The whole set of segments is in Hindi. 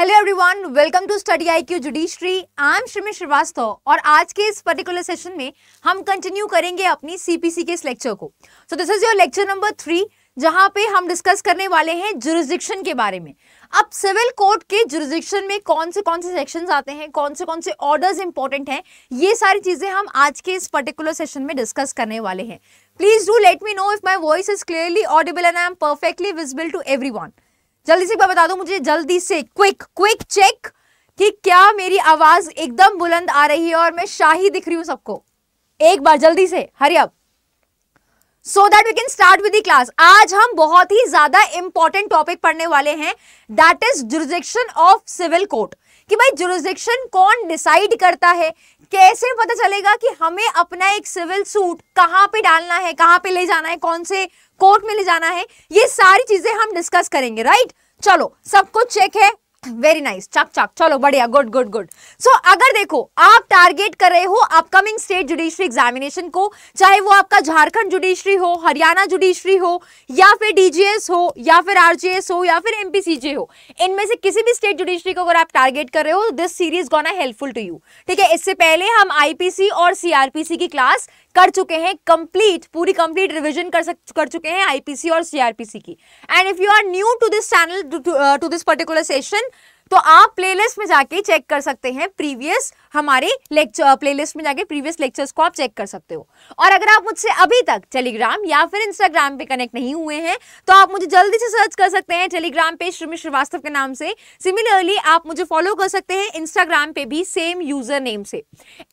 Hello everyone welcome to study I Q judiciary I am Shrimi Srivastava और आज के इस पर्टिकुलर सेशन में हम कंटिन्यू करेंगे अपनी सीपीसी के इस लेक्चर को so this is your lecture number three जहां पे हम डिस्कस करने वाले हैं जुरिस्डिक्शन के बारे में अब सिविल कोर्ट के जुरिस्डिक्शन में कौन से कौन से सेक्शन आते हैं कौन से कौन से ऑर्डर्स इंपॉर्टेंट हैं ये सारी चीज़ें हम आज के इस पर्टिकुलर सेशन में डिस्कस करने वाले हैं please do let me know if my voice is clearly audible and I am perfectly visible to every जल्दी से एक बार बता दो मुझे जल्दी से क्विक क्विक चेक कि क्या मेरी आवाज एकदम बुलंद आ रही है और मैं शाही दिख रही हूं सबको एक बार जल्दी से हरी अब so that we can start with class आज हम बहुत ही ज्यादा इंपॉर्टेंट टॉपिक पढ़ने वाले हैं that is jurisdiction of civil court कि भाई जुरिस्डिक्शन कौन डिसाइड करता है कैसे पता चलेगा कि हमें अपना एक सिविल सूट कहाँ पे डालना है कहाँ पे ले जाना है कौन से कोर्ट में ले जाना है ये सारी चीजें हम डिस्कस करेंगे राइट चलो सब कुछ चेक है वेरी नाइस चक चक चलो बढ़िया गुड गुड गुड सो अगर देखो आप टारगेट कर रहे हो अपकमिंग स्टेट जुडिशरी एग्जामिनेशन को चाहे वो आपका झारखंड जुडिशरी हो हरियाणा जुडिशरी हो या फिर डीजीएस हो या फिर आरजीएस हो या फिर एमपीसीजे हो इनमें से किसी भी स्टेट जुडिशरी को अगर आप टारगेट कर रहे हो this series gonna helpful to you ठीक है इससे पहले हम आईपीसी और सीआरपीसी की क्लास कर चुके हैं कंप्लीट पूरी कंप्लीट रिवीजन कर सक कर चुके हैं आईपीसी और सीआरपीसी की and if you are new to this channel to this particular session तो आप प्लेलिस्ट में जाके चेक कर सकते हैं प्रीवियस हमारे लेक्चर प्लेलिस्ट में जाके प्रीवियस लेक्चर्स को आप चेक कर सकते हो और अगर आप मुझसे अभी तक टेलीग्राम या फिर इंस्टाग्राम पे कनेक्ट नहीं हुए हैं तो आप मुझे जल्दी से सर्च कर सकते हैं टेलीग्राम पे श्रीमी श्रीवास्तव के नाम से सिमिलरली आप मुझे फॉलो कर सकते हैं इंस्टाग्राम पे भी सेम यूजर नेम से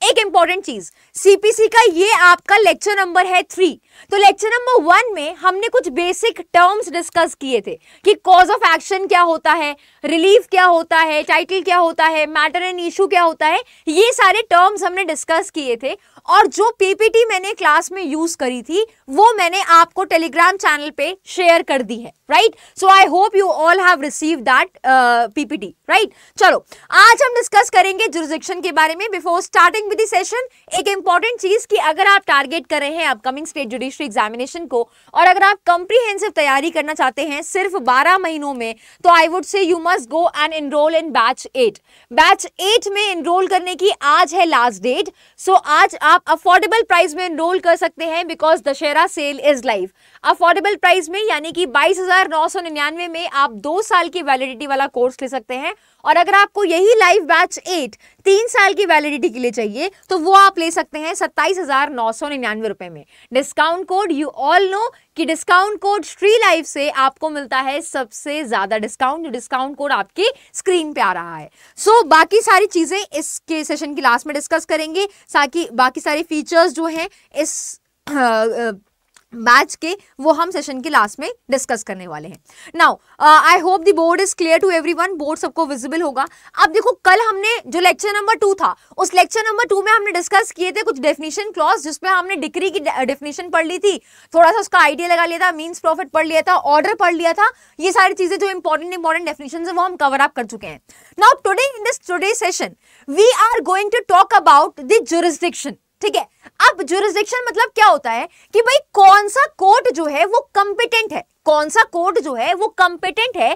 एक इंपॉर्टेंट चीज सीपीसी का ये आपका लेक्चर नंबर है थ्री तो लेक्चर नंबर वन में हमने कुछ बेसिक टर्म्स डिस्कस किए थे कि कॉज ऑफ एक्शन क्या होता है रिलीफ क्या होता होता है टाइटल क्या होता है मैटर एंड इशू क्या होता है ये सारे टर्म्स हमने डिस्कस किए थे और जो पीपीटी मैंने क्लास में यूज करी थी वो मैंने आपको टेलीग्राम चैनल पे शेयर कर दी है right so I hope you all have receive that PPT right चलो आज हम डिस्कस करेंगे जुरुजिक्शन के बारे में बिफोर स्टार्टिंग विद सेशन एक इंपॉर्टेंट चीज कि अगर आप टारगेट कर रहे हैं अपकमिंग स्टेट जुडिशरी एग्जामिनेशन को और अगर आप कंप्रीहेंसिव तैयारी करना चाहते हैं सिर्फ बारह महीनों में तो I would say you must go and enroll in batch eight batch eight में एनरोल करने की आज है लास्ट डेट सो आज आप अफोर्डेबल प्राइस में एनरोल कर सकते हैं बिकॉज दशहरा मेरा sale is live affordable price में यानी कि 22,999 में आप दो साल की वैलिडिटी वाला कोर्स ले सकते हैं और अगर आपको यही लाइव बैच एट तीन साल की वैलिडिटी के लिए चाहिए तो वो आप ले सकते हैं सत्ताईस हजार नौ सौ निन्यानवे रुपए में discount code you all know कि डिस्काउंट कोड श्री लाइव से आपको मिलता है सबसे ज्यादा डिस्काउंट जो डिस्काउंट कोड आपके स्क्रीन पे आ रहा है सो so, बाकी सारी चीजें इसके सेशन की लास्ट में डिस्कस करेंगे ताकि बाकी सारे फीचर्स जो हैं इस हाँ, बैच के वो हम सेशन के लास्ट में डिस्कस करने वाले हैं now I hope the board is clear to everyone board सबको विजिबल होगा अब देखो कल हमने जो लेक्चर नंबर टू था उस लेक्चर नंबर टू में हमने डिस्कस किए थे कुछ डेफिनेशन क्लॉज जिसमें हमने डिग्री की डेफिनेशन पढ़ ली थी थोड़ा सा उसका आइडिया लगा लिया था मीन्स प्रॉफिट पढ़ लिया था ऑर्डर पढ़ लिया था ये सारी चीजें जो इंपॉर्टेंट इंपॉर्टेंट डेफिनेशन है वो हम कवर अप कर चुके हैं now today in this today session we are going to talk about the jurisdiction ठीक है अब जुरिस्डिक्शन मतलब क्या होता है कि भाई कौन सा कोर्ट जो है वो कंपिटेंट है कौन सा कोर्ट जो है वो कंपिटेंट है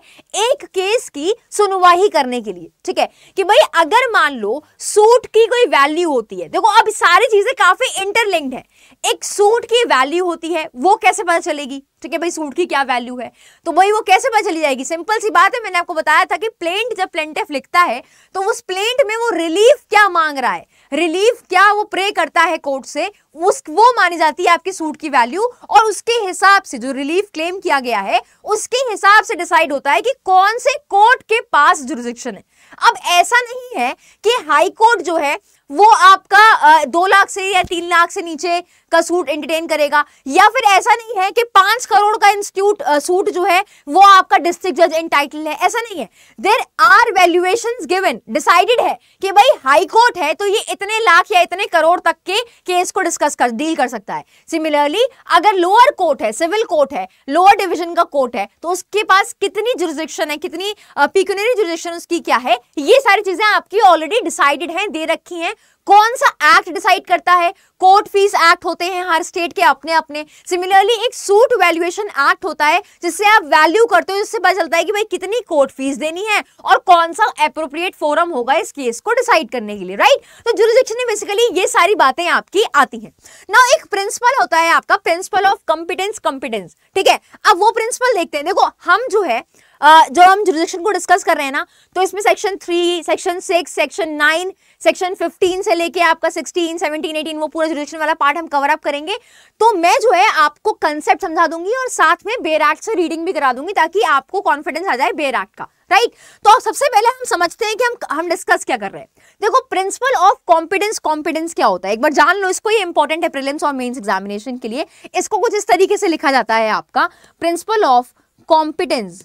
एक केस की सुनवाई करने के लिए ठीक है कि भाई अगर मान लो सूट की कोई वैल्यू होती है देखो अब सारी चीजें काफी इंटरलिंक्ड है एक सूट की वैल्यू होती है वो कैसे पता चलेगी ठीक है भाई सूट की क्या वैल्यू है तो भाई वो कैसे पता चली जाएगी सिंपल सी बात है मैंने आपको बताया था कि प्लेंट जब प्लेंटेफ लिखता है तो उस प्लेंट में वो रिलीफ क्या मांग रहा है रिलीफ क्या वो प्रे करता है कोर्ट से उस वो मानी जाती है आपके सूट की वैल्यू और उसके हिसाब से जो रिलीफ क्लेम किया गया है उसके हिसाब से डिसाइड होता है कि कौन से कोर्ट के पास जुरिस्डिक्शन है अब ऐसा नहीं है कि हाई कोर्ट जो है वो आपका दो लाख से या तीन लाख से नीचे का सूट एंटरटेन करेगा या फिर ऐसा नहीं है कि पांच करोड़ का इंस्टीट्यूट सूट जो है वो आपका डिस्ट्रिक्ट जज एंटाइटल है ऐसा नहीं है there are valuation given decided है कि भाई हाई कोर्ट है तो ये इतने लाख या इतने करोड़ तक के केस को डिस्कस कर डील कर सकता है सिमिलरली अगर लोअर कोर्ट है सिविल कोर्ट है लोअर डिविजन का कोर्ट है तो उसके पास कितनी जुरिस्डिक्शन है कितनी पिक्यूनरी जुरिजिक्शन उसकी क्या है ये सारी चीजें आपकी ऑलरेडी डिसाइडेड है दे रखी हैं कौन सा एक्ट डिसाइड करता है कोर्ट फीस एक्ट होते हैं हर स्टेट के अपने अपने सिमिलरली एक सूट वैल्यूएशन एक्ट होता है जिससे आप वैल्यू करते हो जिससे पता चलता है कि भाई कितनी कोर्ट फीस देनी है और कौन सा अप्रोप्रिएट फोरम होगा इस केस को डिसाइड करने के लिए राइट तो जुरिडिक्शन में बेसिकली ये सारी बातें आपकी आती है ना एक प्रिंसिपल होता है आपका प्रिंसिपल ऑफ कॉम्पिटेंस कॉम्पिटेंस ठीक है अब वो प्रिंसिपल देखते हैं देखो हम जो है जो हम जुरिडिक्शन को डिस्कस कर रहे हैं ना तो इसमें section three section six section nine section fifteen से लेके आपका सिक्सटीन सेवनटीन एटीन वो पूरा जुरिडिक्शन वाला पार्ट हम कवर अप करेंगे तो मैं जो है आपको कंसेप्ट समझा दूंगी और साथ में बेर एक्ट से रीडिंग भी करा दूंगी ताकि आपको कॉन्फिडेंस आ जाए बेर एक्ट का राइट right? तो सबसे पहले हम समझते हैं कि हम हम डिस्कस क्या कर रहे हैं देखो प्रिंसिपल ऑफ कॉम्पिडेंस कॉम्पिडेंस क्या होता है एक बार जान लो इसको ये इंपॉर्टेंट है प्रिलिम्स और मेंस एग्जामिनेशन के लिए इसको कुछ इस तरीके से लिखा जाता है आपका प्रिंसिपल ऑफ कॉम्पिडेंस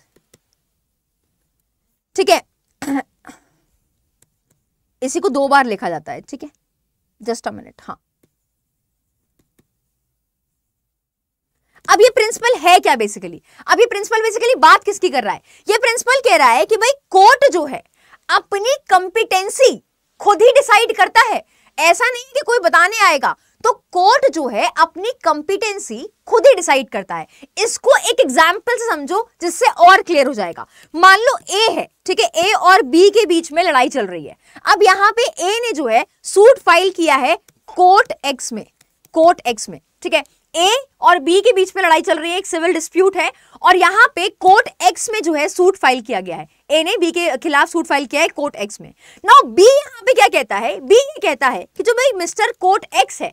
ठीक है इसी को दो बार लिखा जाता है ठीक है जस्ट अ मिनट हाँ अब ये प्रिंसिपल है क्या बेसिकली अब ये प्रिंसिपल बेसिकली बात किसकी कर रहा है ये प्रिंसिपल कह रहा है कि भाई कोर्ट जो है अपनी कंपिटेंसी खुद ही डिसाइड करता है ऐसा नहीं कि कोई बताने आएगा तो कोर्ट जो है अपनी कंपिटेंसी खुद ही डिसाइड करता है इसको एक एग्जाम्पल से समझो जिससे और क्लियर हो जाएगा मान लो ए है ठीक है ए और बी के बीच में लड़ाई चल रही है अब यहां पे ए ने जो है सूट फाइल किया है कोर्ट एक्स में कोर्ट एक्स में ठीक है ए और बी के बीच में लड़ाई चल रही है एक सिविल डिस्प्यूट है और यहां पे कोर्ट एक्स में जो है सूट फाइल किया गया है ए ने बी के खिलाफ सूट फाइल किया है कोर्ट एक्स में नाउ बी यहाँ पे क्या कहता है बी ये कहता है कि जो भाई मिस्टर कोर्ट एक्स है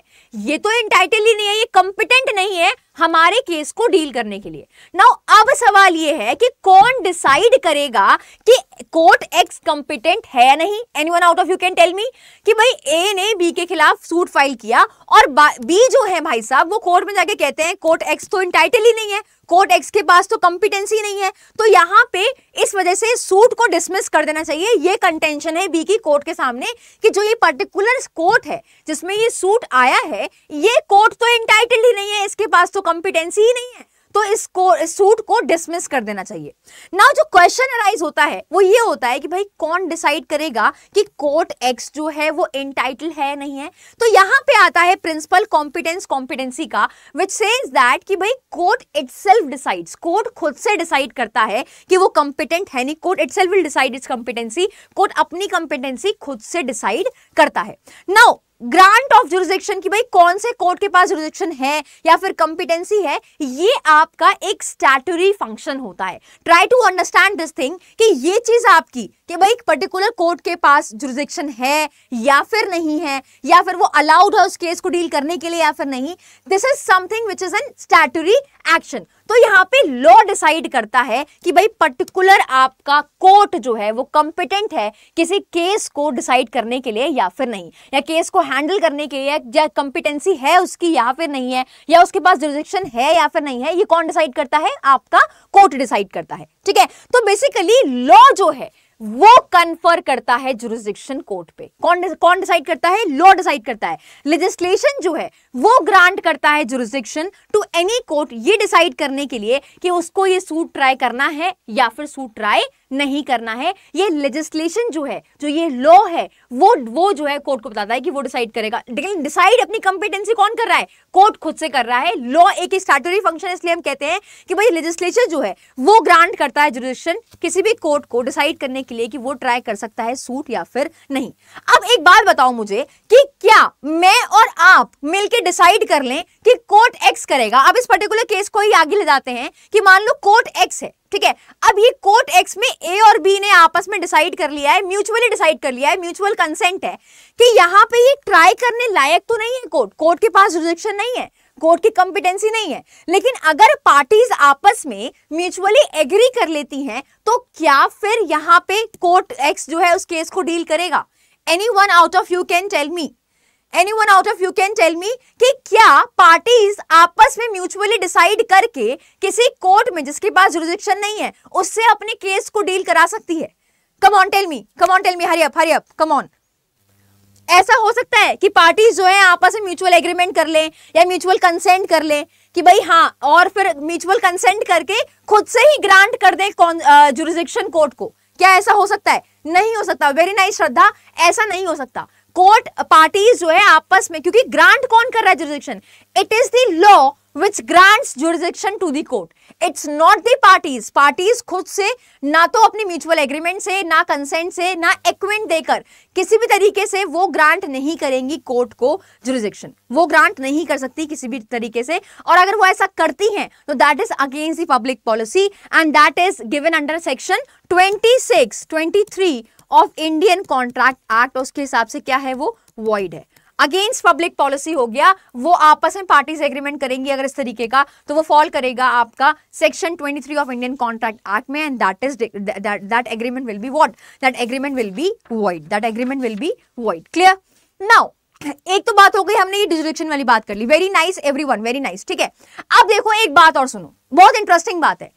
ये तो इंटाइटल ही नहीं है ये कंपिटेंट नहीं है हमारे केस को डील करने के लिए नाउ अब सवाल यह है कि कौन डिसाइड करेगा कि कोर्ट एक्स कंपिटेंट है या नहीं anyone out of you can tell me कि भाई ए ने बी के खिलाफ सूट फाइल किया और बी जो है भाई साहब वो कोर्ट में जाके कहते हैं कोर्ट एक्स तो इंटाइटल ही नहीं है कोर्ट एक्स के पास तो कंपिटेंसी नहीं है तो यहाँ पे इस वजह से सूट को डिसमिस कर देना चाहिए ये कंटेंशन है बी की कोर्ट के सामने कि जो ये पर्टिकुलर कोर्ट है जिसमें ये सूट आया है ये कोर्ट तो इंटाइटल ही नहीं है इसके पास तो कॉम्पिटेंसी ही नहीं है तो इस को इस सूट को डिसमिस कर देना चाहिए ना जो क्वेश्चन अराइज होता है वो ये होता है कि भाई कौन डिसाइड करेगा कि कोर्ट एक्स जो है वो इंटाइटल है नहीं है तो यहां पे आता है प्रिंसिपल कॉम्पिटेंस कॉम्पिटेंसी का विच सेज दैट कि भाई कोर्ट इटसेल्फ डिसाइड्स कोर्ट खुद से डिसाइड करता है कि वो कॉम्पिटेंट है नहीं court itself will decide its competency court अपनी कॉम्पिटेंसी खुद से डिसाइड करता है नाउ ग्रांट ऑफ जुरिस्डिक्शन की भाई कौन से कोर्ट के पास जुरिस्डिक्शन है या फिर कंपिटेंसी है ये आपका एक स्टैटरी फंक्शन होता है try to understand this thing कि ये चीज आपकी कि भाई एक पर्टिकुलर कोर्ट के पास जुरिस्डिक्शन है या फिर नहीं है या फिर वो अलाउड है उस केस को डील करने के लिए या फिर नहीं this is something which is an statutory action तो यहाँ पे लॉ डिसाइड करता है कि भाई पर्टिकुलर आपका कोर्ट जो है वो कॉम्पिटेंट है किसी केस को डिसाइड करने के लिए या फिर नहीं या केस को हैंडल करने के लिए या कॉम्पिटेंसी है उसकी या फिर नहीं है या उसके पास जुरिडिक्शन है या फिर नहीं है ये कौन डिसाइड करता है आपका कोर्ट डिसाइड करता है ठीक है तो बेसिकली लॉ जो है वो कन्फर करता है जुरिस्डिक्शन कोर्ट पे कौन कौन डिसाइड करता है लॉ डिसाइड करता है लेजिस्लेशन जो है वो ग्रांट करता है जुरिस्डिक्शन टू एनी कोर्ट ये डिसाइड करने के लिए कि उसको ये सूट ट्राई करना है या फिर सूट ट्राई नहीं करना है ये लेजिस्लेशन जो है जो ये लॉ है वो वो जो है कोर्ट को बताता है कि वो डिसाइड करेगा लेकिन डिसाइड अपनी कॉम्पिटेंसी कौन कर रहा है कोर्ट खुद से कर रहा है लॉ एक स्टैटरी फंक्शन है इसलिए हम कहते हैं कि भाई लेजिस्लेचर जो है वो ग्रांट करता है जुडिशन किसी भी कोर्ट को डिसाइड करने के लिए कि वो ट्राई कर सकता है सूट या फिर नहीं अब एक बात बताओ मुझे कि क्या मैं और आप मिलकर डिसाइड कर लें कि कोर्ट एक्स करेगा अब इस पर्टिकुलर केस को ही आगे ले जाते हैं कि मान लो कोर्ट एक्स है ठीक है अब ये कोर्ट एक्स में ए और बी ने आपस में डिसाइड कर लिया है म्यूचुअली डिसाइड कर लिया है म्यूचुअल कंसेंट है कि यहाँ पे ये ट्राई करने लायक तो नहीं है कोर्ट कोर्ट के पास रिजेक्शन नहीं है कोर्ट की कॉम्पिटेंसी नहीं है लेकिन अगर पार्टीज आपस में म्यूचुअली एग्री कर लेती हैं तो क्या फिर यहाँ पे कोर्ट एक्स जो है उस केस को डील करेगा any one out of you can tell me any one out of you can tell me कि क्या पार्टीज आपस में म्यूचुअली डिसाइड करके किसी कोर्ट में जिसके पास जुरिडिक्शन नहीं है उससे अपने केस को डील करा सकती है come on tell me come on tell me hurry up hurry up come on ऐसा हो सकता है कि पार्टीज जो है आपस में म्यूचुअल एग्रीमेंट कर लें या म्यूचुअल कंसेंट कर लें कि भाई हाँ और फिर म्यूचुअल कंसेंट करके खुद से ही ग्रांट कर दें कौन जुरिस्डिक्शन कोर्ट को क्या ऐसा हो सकता है नहीं हो सकता वेरी नाइस श्रद्धा ऐसा नहीं हो सकता कोर्ट पार्टीज जो है आपस में क्योंकि ग्रांट कौन कर रहा है jurisdiction it is the law which grants jurisdiction to the court it's not the parties parties खुद से ना तो अपनी म्यूचुअल एग्रीमेंट से ना कंसेंट से ना एक्विट देकर किसी भी तरीके से वो ग्रांट नहीं करेंगी कोर्ट को जुरिडिक्शन वो ग्रांट नहीं कर सकती किसी भी तरीके से और अगर वो ऐसा करती हैं तो that is against the public policy and that is given under section 26 23 of Indian contract act उसके हिसाब से क्या है वो वॉइड है अगेंस्ट पब्लिक पॉलिसी हो गया वो आपस में पार्टीज एग्रीमेंट करेंगी अगर इस तरीके का तो वो फॉल करेगा आपका section 23 of Indian contract act में and that is that agreement will be what that agreement will be void that agreement will be void clear now एक तो बात हो गई हमने ये डिजुलेक्शन वाली बात कर ली very nice every very nice ठीक है अब देखो एक बात और सुनो बहुत इंटरेस्टिंग बात है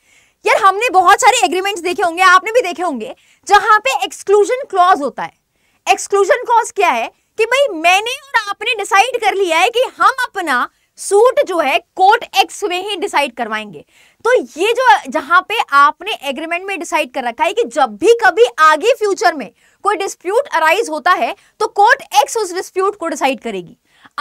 यार हमने बहुत सारे एग्रीमेंट्स देखे होंगे आपने भी देखे होंगे जहां पे एक्सक्लूजन क्लॉज होता है एक्सक्लूजन क्लॉज क्या है कि भाई मैंने और आपने डिसाइड कर लिया है कि हम अपना सूट जो है कोर्ट एक्स में ही डिसाइड करवाएंगे तो ये जो जहां पे आपने एग्रीमेंट में डिसाइड कर रखा है कि जब भी कभी आगे फ्यूचर में कोई डिस्प्यूट अराइज होता है तो कोर्ट एक्स उस डिस्प्यूट को डिसाइड करेगी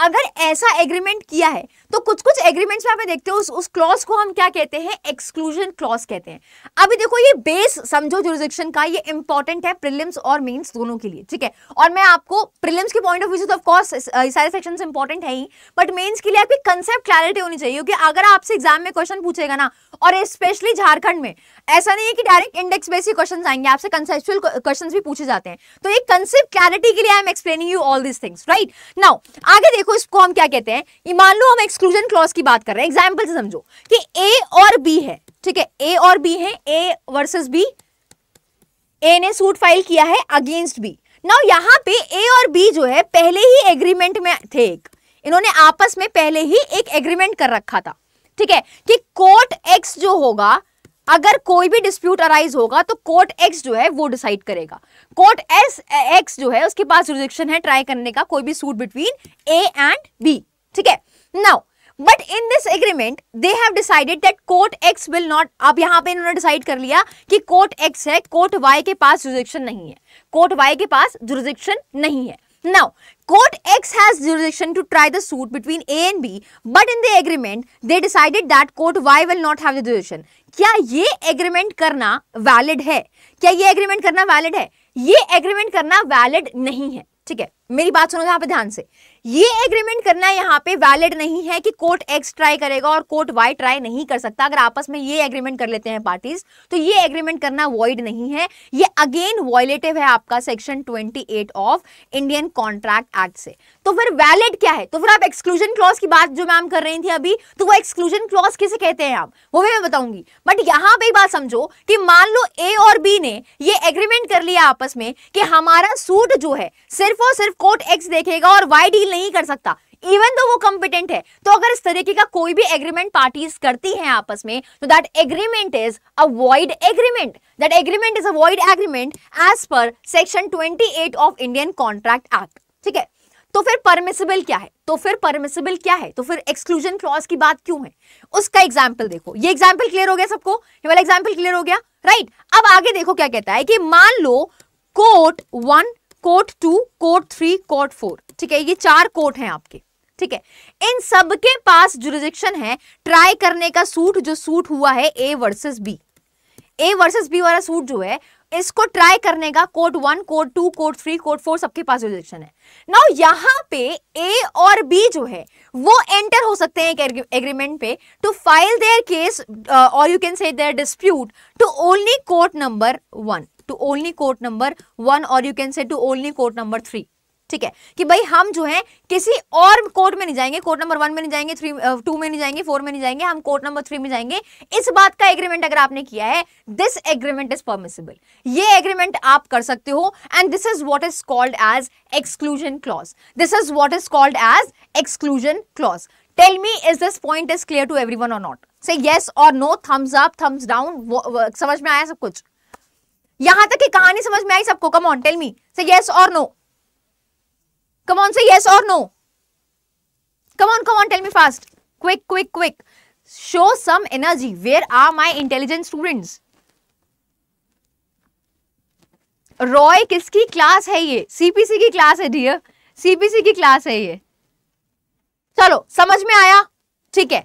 अगर ऐसा एग्रीमेंट किया है तो कुछ कुछ एग्रीमेंट्स में आप देखते हो उस उस क्लॉज को हम क्या कहते हैं एक्सक्लूजन क्लॉज कहते हैं अभी देखो ये बेस समझो जुरिस्डिक्शन का ये इंपॉर्टेंट है प्रिलिम्स और मेंस दोनों के लिए ठीक है और मैं आपको प्रिलिम्स के पॉइंट ऑफ व्यू से तो ऑफकोर्स सारे सेक्शन इंपॉर्टेंट है ही बट मेन्स के लिए आपकी कंसेप्ट क्लैरिटी होनी चाहिए क्योंकि अगर आपसे एग्जाम में क्वेश्चन पूछेगा ना और स्पेशली झारखंड में ऐसा नहीं है कि डायरेक्ट इंडेक्स बेस ही क्वेश्चन आएंगे आपसे कंसेप्चुअल क्वेश्चन भी पूछे जाते हैं तो एक कंसेप्ट क्लैरिटी के लिए I am explaining you all this things right now आगे देखो इसको हम क्या कहते हैं मान लो हम एक्सक्लूजन क्लॉज की बात कर रहे हैं एग्जाम्पल से समझो कि ए और बी है ठीक है ए और बी है ए वर्सेज बी ए ने सूट फाइल किया है अगेंस्ट बी नाउ यहाँ पे ए और बी जो है पहले ही एग्रीमेंट में थे एक इन्होंने आपस में पहले ही एक एग्रीमेंट कर रखा था ठीक है कि कोर्ट एक्स जो होगा अगर कोई भी डिस्प्यूट अराइज होगा तो कोर्ट एक्स जो है वो डिसाइड करेगा कोर्ट एस एक्स जो है उसके पास जुरिडिक्शन है ट्राई करने का कोई भी suit between A and B ठीक है now but in this agreement they have decided that court X will not अब यहां पे इन्होंने डिसाइड कर लिया कि कोर्ट एक्स है कोर्ट वाई के पास जुरिक्शन नहीं है कोर्ट वाई के पास जुरिक्शन नहीं है now court X has jurisdiction to try the suit between A and B but in the agreement they decided that court Y will not have the jurisdiction क्या ये एग्रीमेंट करना वैलिड है क्या ये एग्रीमेंट करना वैलिड है ये एग्रीमेंट करना वैलिड नहीं है ठीक है मेरी बात सुनोगे यहां पे ध्यान से ये एग्रीमेंट करना यहाँ पे वैलिड नहीं है कि कोर्ट एक्स ट्राई करेगा और कोर्ट वाई ट्राई नहीं कर सकता अगर आपस में ये एग्रीमेंट कर लेते हैं पार्टीज तो ये एग्रीमेंट करना वॉइड नहीं है ये अगेन वॉयलेटिव है आपका section 28 of Indian contract act से तो फिर वैलिड क्या है तो फिर आप एक्सक्लूजन क्लॉज की बात जो मैम कर रही थी अभी तो वो एक्सक्लूजन क्लॉज किसे कहते हैं आप वो भी मैं बताऊंगी बट यहां पर बात समझो कि मान लो ए और बी ने ये एग्रीमेंट कर लिया आपस में कि हमारा सूट जो है सिर्फ और सिर्फ कोर्ट एक्स देखेगा और वाई डील नहीं कर सकता इवन दो वो कॉम्पिटेंट है तो अगर इस तरीके का कोई भी एग्रीमेंट पार्टीज करती हैं आपस में तो that agreement is a void agreement that agreement is a void agreement as per section 28 of Indian contract act ठीक है तो फिर परमिसिबल क्या है तो फिर परमिसिबल क्या है तो फिर एक्सक्लूजन क्लॉज की बात क्यों है उसका एग्जाम्पल देखो ये एग्जाम्पल क्लियर हो गया सबको ये वाला एग्जाम्पल क्लियर हो गया राइट right. अब आगे देखो क्या कहता है कि मान लो court one court two court three court four ठीक है ये चार कोर्ट हैं आपके ठीक है इन सब के पास जुरिजिक्शन है ट्राई करने का सूट जो सूट हुआ है A versus B A versus B वाला सूट जो है इसको ट्राई करने का court one court two court three court four सबके पास रिजेक्शन है नाउ यहाँ पे ए और बी जो है वो एंटर हो सकते हैं एग्रीमेंट पे टू फाइल देयर केस और you can say their dispute to only court number one to only court number one और you can say to only court number three ठीक है कि भाई हम जो है किसी और कोर्ट में नहीं जाएंगे कोर्ट नंबर वन में नहीं जाएंगे थ्री टू में नहीं जाएंगे फोर में नहीं जाएंगे हम कोर्ट नंबर थ्री में जाएंगे इस बात का एग्रीमेंट अगर आपने किया है दिस एग्रीमेंट इज परमिसेबल ये एग्रीमेंट आप कर सकते हो and this is what is called as exclusion clause this is what is called as exclusion clause tell me is this point is clear to every one और नॉट से येस और no thumbs up thumbs down समझ में आया सब कुछ यहां तक की कहानी समझ में आई सबको come on tell me say yes और no Come on, say yes or no. Come on, come on, tell me fast. Quick, quick, quick. Show some energy. Where are my intelligent students? Roy किसकी क्लास है ये सीपीसी की क्लास है डियर सीपीसी की क्लास है ये चलो समझ में आया ठीक है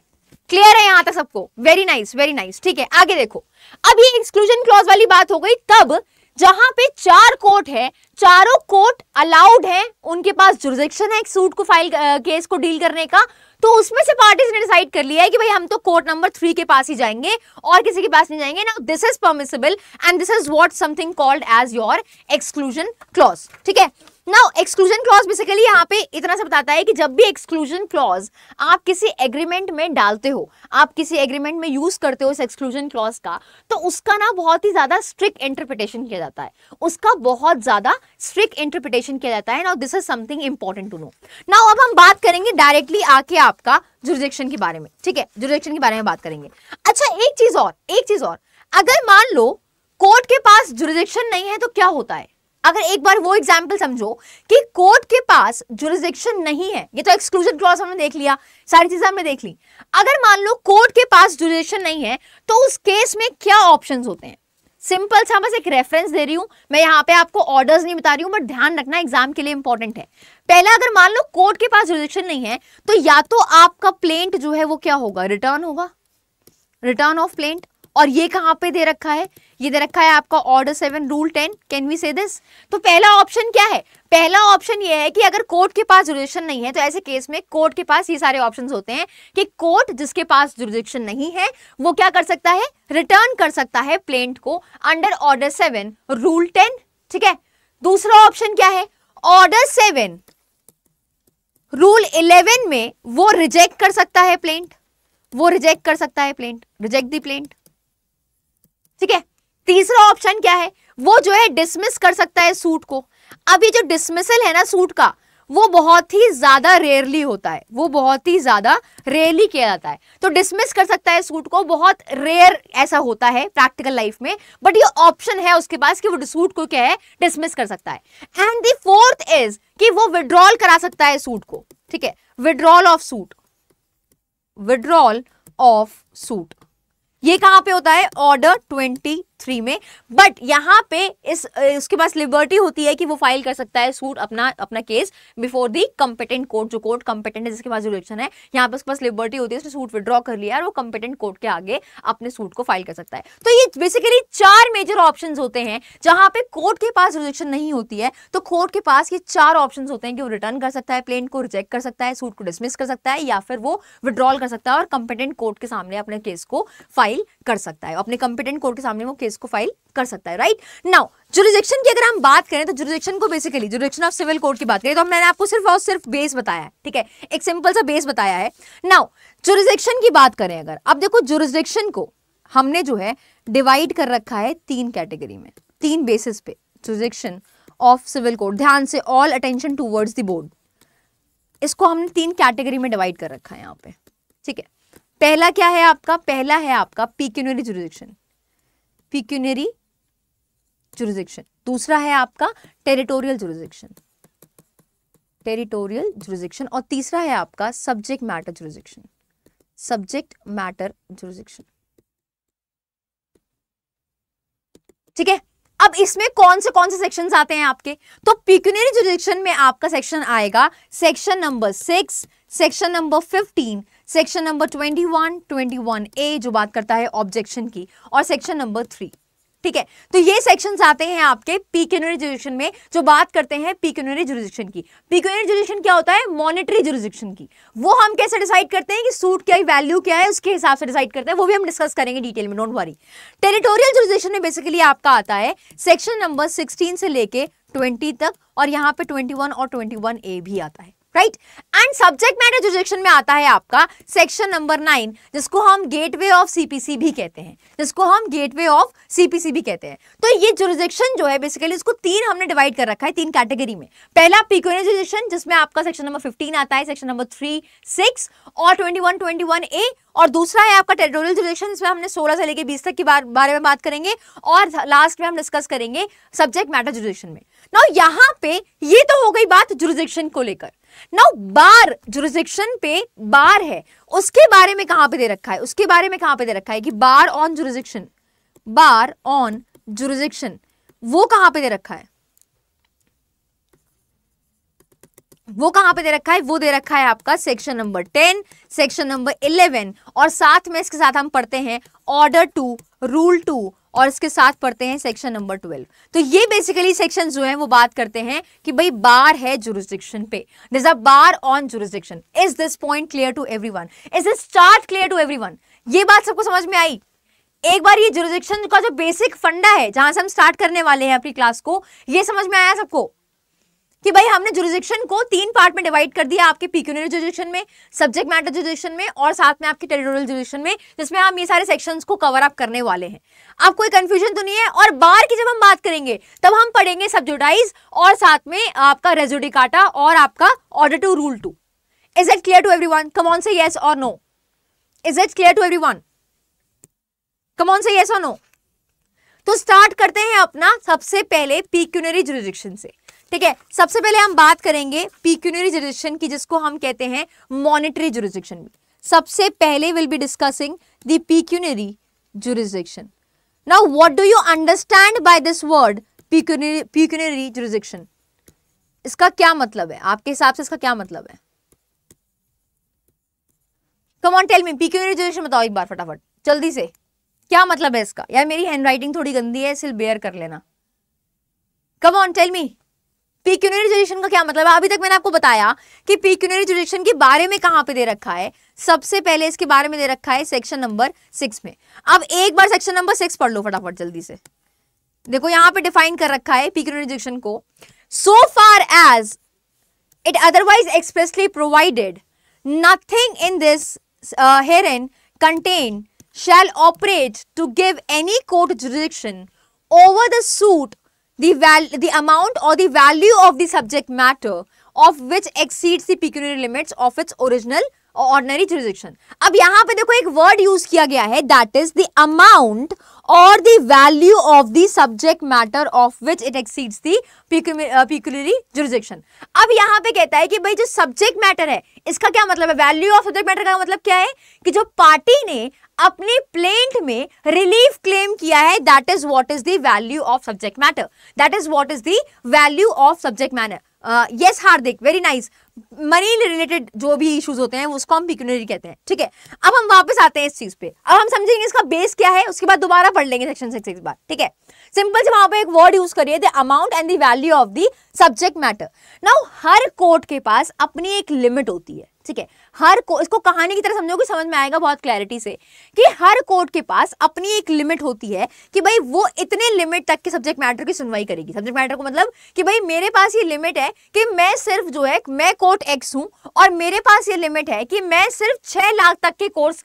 क्लियर है यहां तक सबको वेरी नाइस वेरी नाइस ठीक है आगे देखो अब ये एक्सक्लूजन क्लॉज वाली बात हो गई तब जहां पे चार कोर्ट है चारों कोर्ट अलाउड है उनके पास जुरजेक्शन है एक सूट को फाइल केस को डील करने का तो उसमें से पार्टीज ने डिसाइड कर लिया है कि भाई हम तो कोर्ट नंबर थ्री के पास ही जाएंगे और किसी के पास नहीं जाएंगे ना this is permissible and this is what something called as your exclusion clause ठीक है नाउ एक्सक्लूजन क्लॉज बेसिकली यहाँ पे इतना सा बताता है कि जब भी एक्सक्लूजन क्लॉज आप किसी एग्रीमेंट में डालते हो आप किसी एग्रीमेंट में यूज करते हो इस एक्सक्लूजन क्लॉज का तो उसका ना बहुत ही ज्यादा स्ट्रिक्ट इंटरप्रिटेशन किया जाता है उसका बहुत ज्यादा स्ट्रिक्ट इंटरप्रिटेशन किया जाता है now this is something important to know now अब हम बात करेंगे डायरेक्टली आके आपका जुरिजेक्शन के बारे में ठीक है जुरिजेक्शन के बारे में बात करेंगे अच्छा एक चीज और एक चीज और अगर मान लो कोर्ट के पास जुरिजेक्शन नहीं है तो क्या होता है अगर एक बार वो एग्जाम्पल समझो कि कोर्ट के पास जुरिस्डिक्शन नहीं है ये तो एक्सक्लूजन क्लॉज हमने देख लिया सारी चीजें हमने देख ली अगर मान लो कोर्ट के पास जुरिस्डिक्शन नहीं है तो उस केस में क्या ऑप्शंस होते हैं सिंपल सा बस एक रेफरेंस दे रही हूं मैं यहां पे आपको ऑर्डर्स नहीं बता रही हूं बट ध्यान रखना एग्जाम के लिए इंपॉर्टेंट है पहला अगर मान लो कोर्ट के पास जुरिस्डिक्शन नहीं है तो या तो आपका प्लेंट जो है वो क्या होगा रिटर्न होगा रिटर्न ऑफ प्लेंट और ये कहां पे दे रखा है ये दे रखा है आपका order seven rule ten can we say this तो पहला ऑप्शन क्या है पहला ऑप्शन ये है कि अगर कोर्ट के पास जुरिडिक्शन नहीं है तो ऐसे केस में कोर्ट के पास ये सारे ऑप्शन होते हैं कि कोर्ट जिसके पास जुरिडिक्शन नहीं है वो क्या कर सकता है रिटर्न कर सकता है प्लेंट को under order seven rule ten ठीक है दूसरा ऑप्शन क्या है ऑर्डर सेवन रूल इलेवन में वो रिजेक्ट कर सकता है प्लेंट वो रिजेक्ट कर सकता है प्लेंट रिजेक्ट दी प्लेंट ठीक है तीसरा ऑप्शन क्या है वो जो है डिसमिस कर सकता है सूट को अभी जो डिसमिसल है ना सूट का वो बहुत ही ज्यादा रेयरली होता है वो बहुत ही ज्यादा रेयरली किया जाता है तो डिसमिस कर सकता है सूट को बहुत रेयर ऐसा होता है प्रैक्टिकल लाइफ में बट ये ऑप्शन है उसके पास कि वो सूट को क्या है डिसमिस कर सकता है एंड दी फोर्थ इज कि वो विड्रॉल करा सकता है सूट को ठीक है withdrawal of suit withdrawal of suit ये कहां पे होता है ऑर्डर ट्वेंटी थ्री में बट यहाँ पे इस उसके पास लिबर्टी होती है कि वो फाइल कर सकता है सूट अपना अपना case before the competent court जो कोर्ट कम्पिटेंट है जिसके पास जुडिक्शन है यहाँ पे उसके पास लिबर्टी होती है उसने सूट विद्रॉ कर लिया और वो कम्पिटेंट कोर्ट के आगे अपने सूट को फाइल कर सकता है तो ये बेसिकली चार मेजर ऑप्शन होते हैं जहाँ पे कोर्ट के पास रिजेक्शन नहीं होती है तो कोर्ट के पास ये चार ऑप्शन होते हैं कि वो रिटर्न कर सकता है प्लेन को रिजेक्ट कर सकता है सूट को डिसमिस कर सकता है या फिर वो विड्रॉल कर सकता है और कम्पिटेंट कोर्ट के सामने अपने केस को फाइल कर सकता है अपने कम्पिटेंट कोर्ट के सामने वो केस केस को फाइल कर सकता है राइट नाउ जुरिजेक्शन की अगर हम बात करें तो जुरिजेक्शन को basically jurisdiction of civil court की बात करें तो मैंने आपको सिर्फ और सिर्फ बेस बताया है ठीक है एक सिंपल सा बेस बताया है नाउ जुरिजेक्शन की बात करें अगर अब देखो जुरिजेक्शन को हमने जो है डिवाइड कर रखा है तीन कैटेगरी में तीन बेसिस पे जुरिजेक्शन ऑफ सिविल कोर्ट ध्यान से all attention towards the board इसको हमने तीन कैटेगरी में डिवाइड कर रखा है यहाँ पे ठीक है पहला क्या है आपका पहला है आपका पीक्यूनरी जुरिजेक्शन पिक्यूनरी जुरिजिक्शन दूसरा है आपका टेरिटोरियल जुरिजिक्शन टेरिटोरियल जुरिजिक्शन और तीसरा है आपका subject matter jurisdiction subject matter jurisdiction ठीक है अब इसमें कौन से कौन से सेक्शन आते हैं आपके तो पिक्यूनरी जुरिजिक्शन में आपका सेक्शन आएगा section number six section number fifteen section number 21, A जो बात करता है ऑब्जेक्शन की और सेक्शन नंबर थ्री ठीक है तो ये सेक्शन आते हैं आपके पीक्यूनरी जुरिडिक्शन में जो बात करते हैं पीक्यूनरी जुरिडिक्शन की पीक्यूनरी जुरिडिक्शन क्या होता है मॉनिटरी जुरिडिक्शन की वो हम कैसे डिसाइड करते हैं कि सूट क्या वैल्यू क्या है उसके हिसाब से डिसाइड करते हैं वो भी हम डिस्कस करेंगे डिटेल में डोंट वरी टेरिटोरियल जुरिडिक्शन में बेसिकली आपका आता है सेक्शन नंबर सिक्सटीन से लेके ट्वेंटी तक और यहाँ पे ट्वेंटी और ट्वेंटी ए भी आता है राइट एंड सब्जेक्ट मैटर जो सेक्शन में आता है आपका सेक्शन नंबर नाइन जिसको हम गेटवे ऑफ सीपीसी भी कहते हैं जिसको हम गेटवे ऑफ सीपीसी भी कहते हैं तो ये जोरिजेक्शन जो है बेसिकली इसको तीन हमने डिवाइड कर रखा है तीन कैटेगरी में पहला पिकोनियर जुडिक्शन जिसमें आपका सेक्शन नंबर फिफ्टीन आता है सेक्शन नंबर थ्री सिक्स और ट्वेंटी वन ए और दूसरा है आपका टेरिटोरियल जुडिक्शन जिसमें हमने सोलह से लेकर बीस तक के बारे में बात करेंगे और लास्ट में हम डिस्कस करेंगे सब्जेक्ट मैटर जुडिक्शन में ना यहाँ पे ये तो हो गई बात जोरिजेक्शन को लेकर नाउ बार जुरिस्डिक्शन पे बार है उसके बारे में कहां पे दे रखा है उसके बारे में कहां पे दे रखा है कि bar on jurisdiction bar on jurisdiction वो कहां पे दे रखा है वो कहां पे दे रखा है वो दे रखा है आपका section number ten section number eleven और साथ में इसके साथ हम पढ़ते हैं ऑर्डर टू रूल टू और इसके साथ पढ़ते हैं सेक्शन नंबर ट्वेल्व तो ये बेसिकली सेक्शन जो है वो बात करते हैं कि भाई बार है जुरिस्डिक्शन पे these a bar on jurisdiction is this point clear to every one is this start clear to every one ये बात सबको समझ में आई एक बार ये जुरिस्डिक्शन का जो बेसिक फंडा है जहां से हम स्टार्ट करने वाले हैं अपनी क्लास को ये समझ में आया सबको कि भाई हमने जुरिजिक्शन को तीन पार्ट में डिवाइड कर दिया आपके पिक्यूनरी जुरिजिक्शन में सब्जेक्ट मैटर जुरिजिक्शन में और साथ में आपके टेरिटोरियल जुरिजिक्शन में जिसमें हम ये सारे सेक्शंस को कवर अप करने वाले हैं आप कोई कंफ्यूजन तो नहीं है और बार की जब हम बात करेंगे तब हम पढ़ेंगे सब्जुडाइज और साथ में आपका रेजुडिकाटा और आपका order two rule two is it clear to every one come on say yes और no is it clear to every one come on say yes और नो तो स्टार्ट करते हैं अपना सबसे पहले पीक्यूनरी जुरिजिक्शन से ठीक है सबसे पहले हम बात करेंगे पीक्यूनरी जुरिस्टिक्शन की जिसको हम कहते हैं मॉनिटरी जुरिस्टिक्शन भी सबसे पहले will be discussing the pecuniary jurisdiction now what do you understand by this word pecuniary jurisdiction इसका क्या मतलब है आपके हिसाब से इसका क्या मतलब है come on tell me pecuniary jurisdiction बताओ एक बार फटाफट जल्दी से क्या मतलब है इसका यार मेरी हैंडराइटिंग थोड़ी गंदी है सिल बेयर कर लेना कम ऑन टेल मी पीक्यूनरी जुडिक्शन का क्या मतलब है अभी तक मैंने आपको बताया कि पीक्यूनरी जुडिक्शन के बारे में कहां पे दे रखा है सबसे पहले इसके बारे में दे रखा है सेक्शन नंबर सिक्स में अब एक बार सेक्शन नंबर सिक्स पढ़ लो फटाफट जल्दी से देखो यहां पे डिफाइन कर रखा है पीक्यूनरी जुडिक्शन को so far as it otherwise expressly provided nothing in this herein contained shall operate to give any court jurisdiction over the suit the, val the amount or the value of the subject matter of which exceeds the pecuniary limits of its original or ordinary jurisdiction. ab yahan pe dekho ek word use kiya gaya hai that is the amount or the value of the subject matter of which it exceeds the peculiarly uh, jurisdiction. अब यहाँ पे कहता है कि भाई जो सब्जेक्ट मैटर है इसका क्या मतलब है वैल्यू ऑफ सब्जेक्ट मैटर का मतलब क्या है कि जो पार्टी ने अपने प्लेंट में रिलीफ क्लेम किया है that is what is the value of subject matter that is what is the value of subject matter yes Hardik very nice money related जो भी इश्यूज होते हैं उसको हम पिक्यूनरी कहते हैं ठीक है अब हम वापस आते हैं इस चीज पे अब हम समझेंगे इसका बेस क्या है उसके बाद दोबारा पढ़ लेंगे सेक्शन सिक्स बार ठीक है सिंपल से वहां पे एक वर्ड यूज करिए the amount and the value of the subject matter now हर कोर्ट के पास अपनी एक लिमिट होती है ठीक है हर को इसको कहानी की तरह समझो कि समझ में आएगा बहुत क्लैरिटी से कि हर कोर्ट के पास अपनी एक लिमिट होती है कि भाई वो इतने लिमिट तक के सब्जेक्ट मैटर की सुनवाई करेगी सब्जेक्ट मैटर को मतलब कि भाई मेरे पास ये लिमिट है कि मैं सिर्फ जो है मैं कोर्ट एक्स हूँ और मेरे पास ये लिमिट है कि मैं सिर्फ छः लाख तक के कोर्स